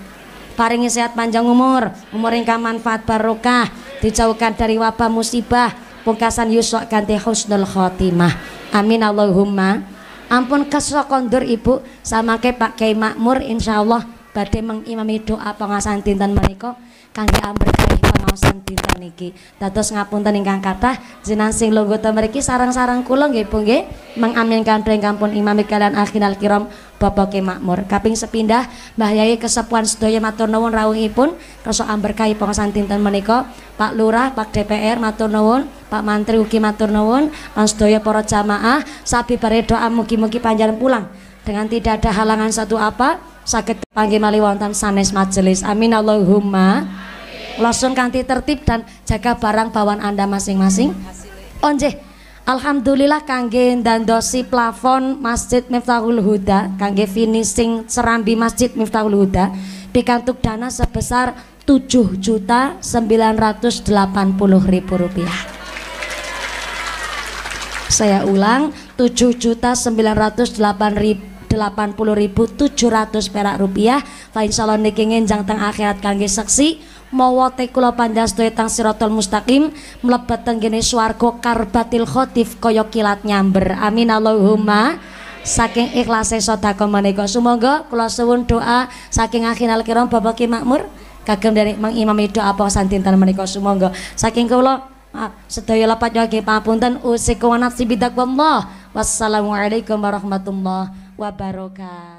paringi sehat panjang umur umur yang manfaat barokah dijauhkan dari wabah musibah pungkasan yusok ganti husnul khotimah amin Allahumma ampun kesok kondur ibu sama ke Pak Kiai Makmur insya Allah badhe mengimami doa pengasan dinten menika kangge amberkah pengasan dinten niki. Dados ngapunten ingkang kathah jenengan sing lungguh ta mriki sarang sareng kula nggih Bu mengaminkan doa ingkang pun imami kalian akhinal kiram Bapak makmur. Kaping sepindah Mbah Yai kesepuan sedaya matur nuwun rawuhipun rasa amberkahi pengasan dinten menika Pak Lurah, Pak DPR matur Pak menteri ugi matur nuwun, lan sedaya para jamaah sabibare doa mugi-mugi pulang dengan tidak ada halangan satu apa Sakit panggil mali wonten sanes majelis. Amin Allahumma. Langsung kanti tertib dan jaga barang bawaan Anda masing-masing. Onjeh, Alhamdulillah kangge dosi plafon Masjid Miftahul Huda, kangge finishing serambi Masjid Miftahul Huda pikantuk dana sebesar 7 juta 980 ribu rupiah saya ulang 7 juta 908 ribu 80.700 perak rupiah fa insyaallah niki ngenjang teng akhirat kangge seksi mawa te kula pandhastuya tang siratal mustaqim mlebet teng kene swarga karbatil khotif kaya kilat nyamber amin Allahumma saking ikhlase sedekah menika sumangga kula suwun doa saking akhinal kiram Bapak Ki Makmur kagem dari mengimami doa posan dinten menika sumangga saking kula sedaya lapat yogi papunten usik bidak sibidak Allah wassalamualaikum warahmatullahi wabarakatuh.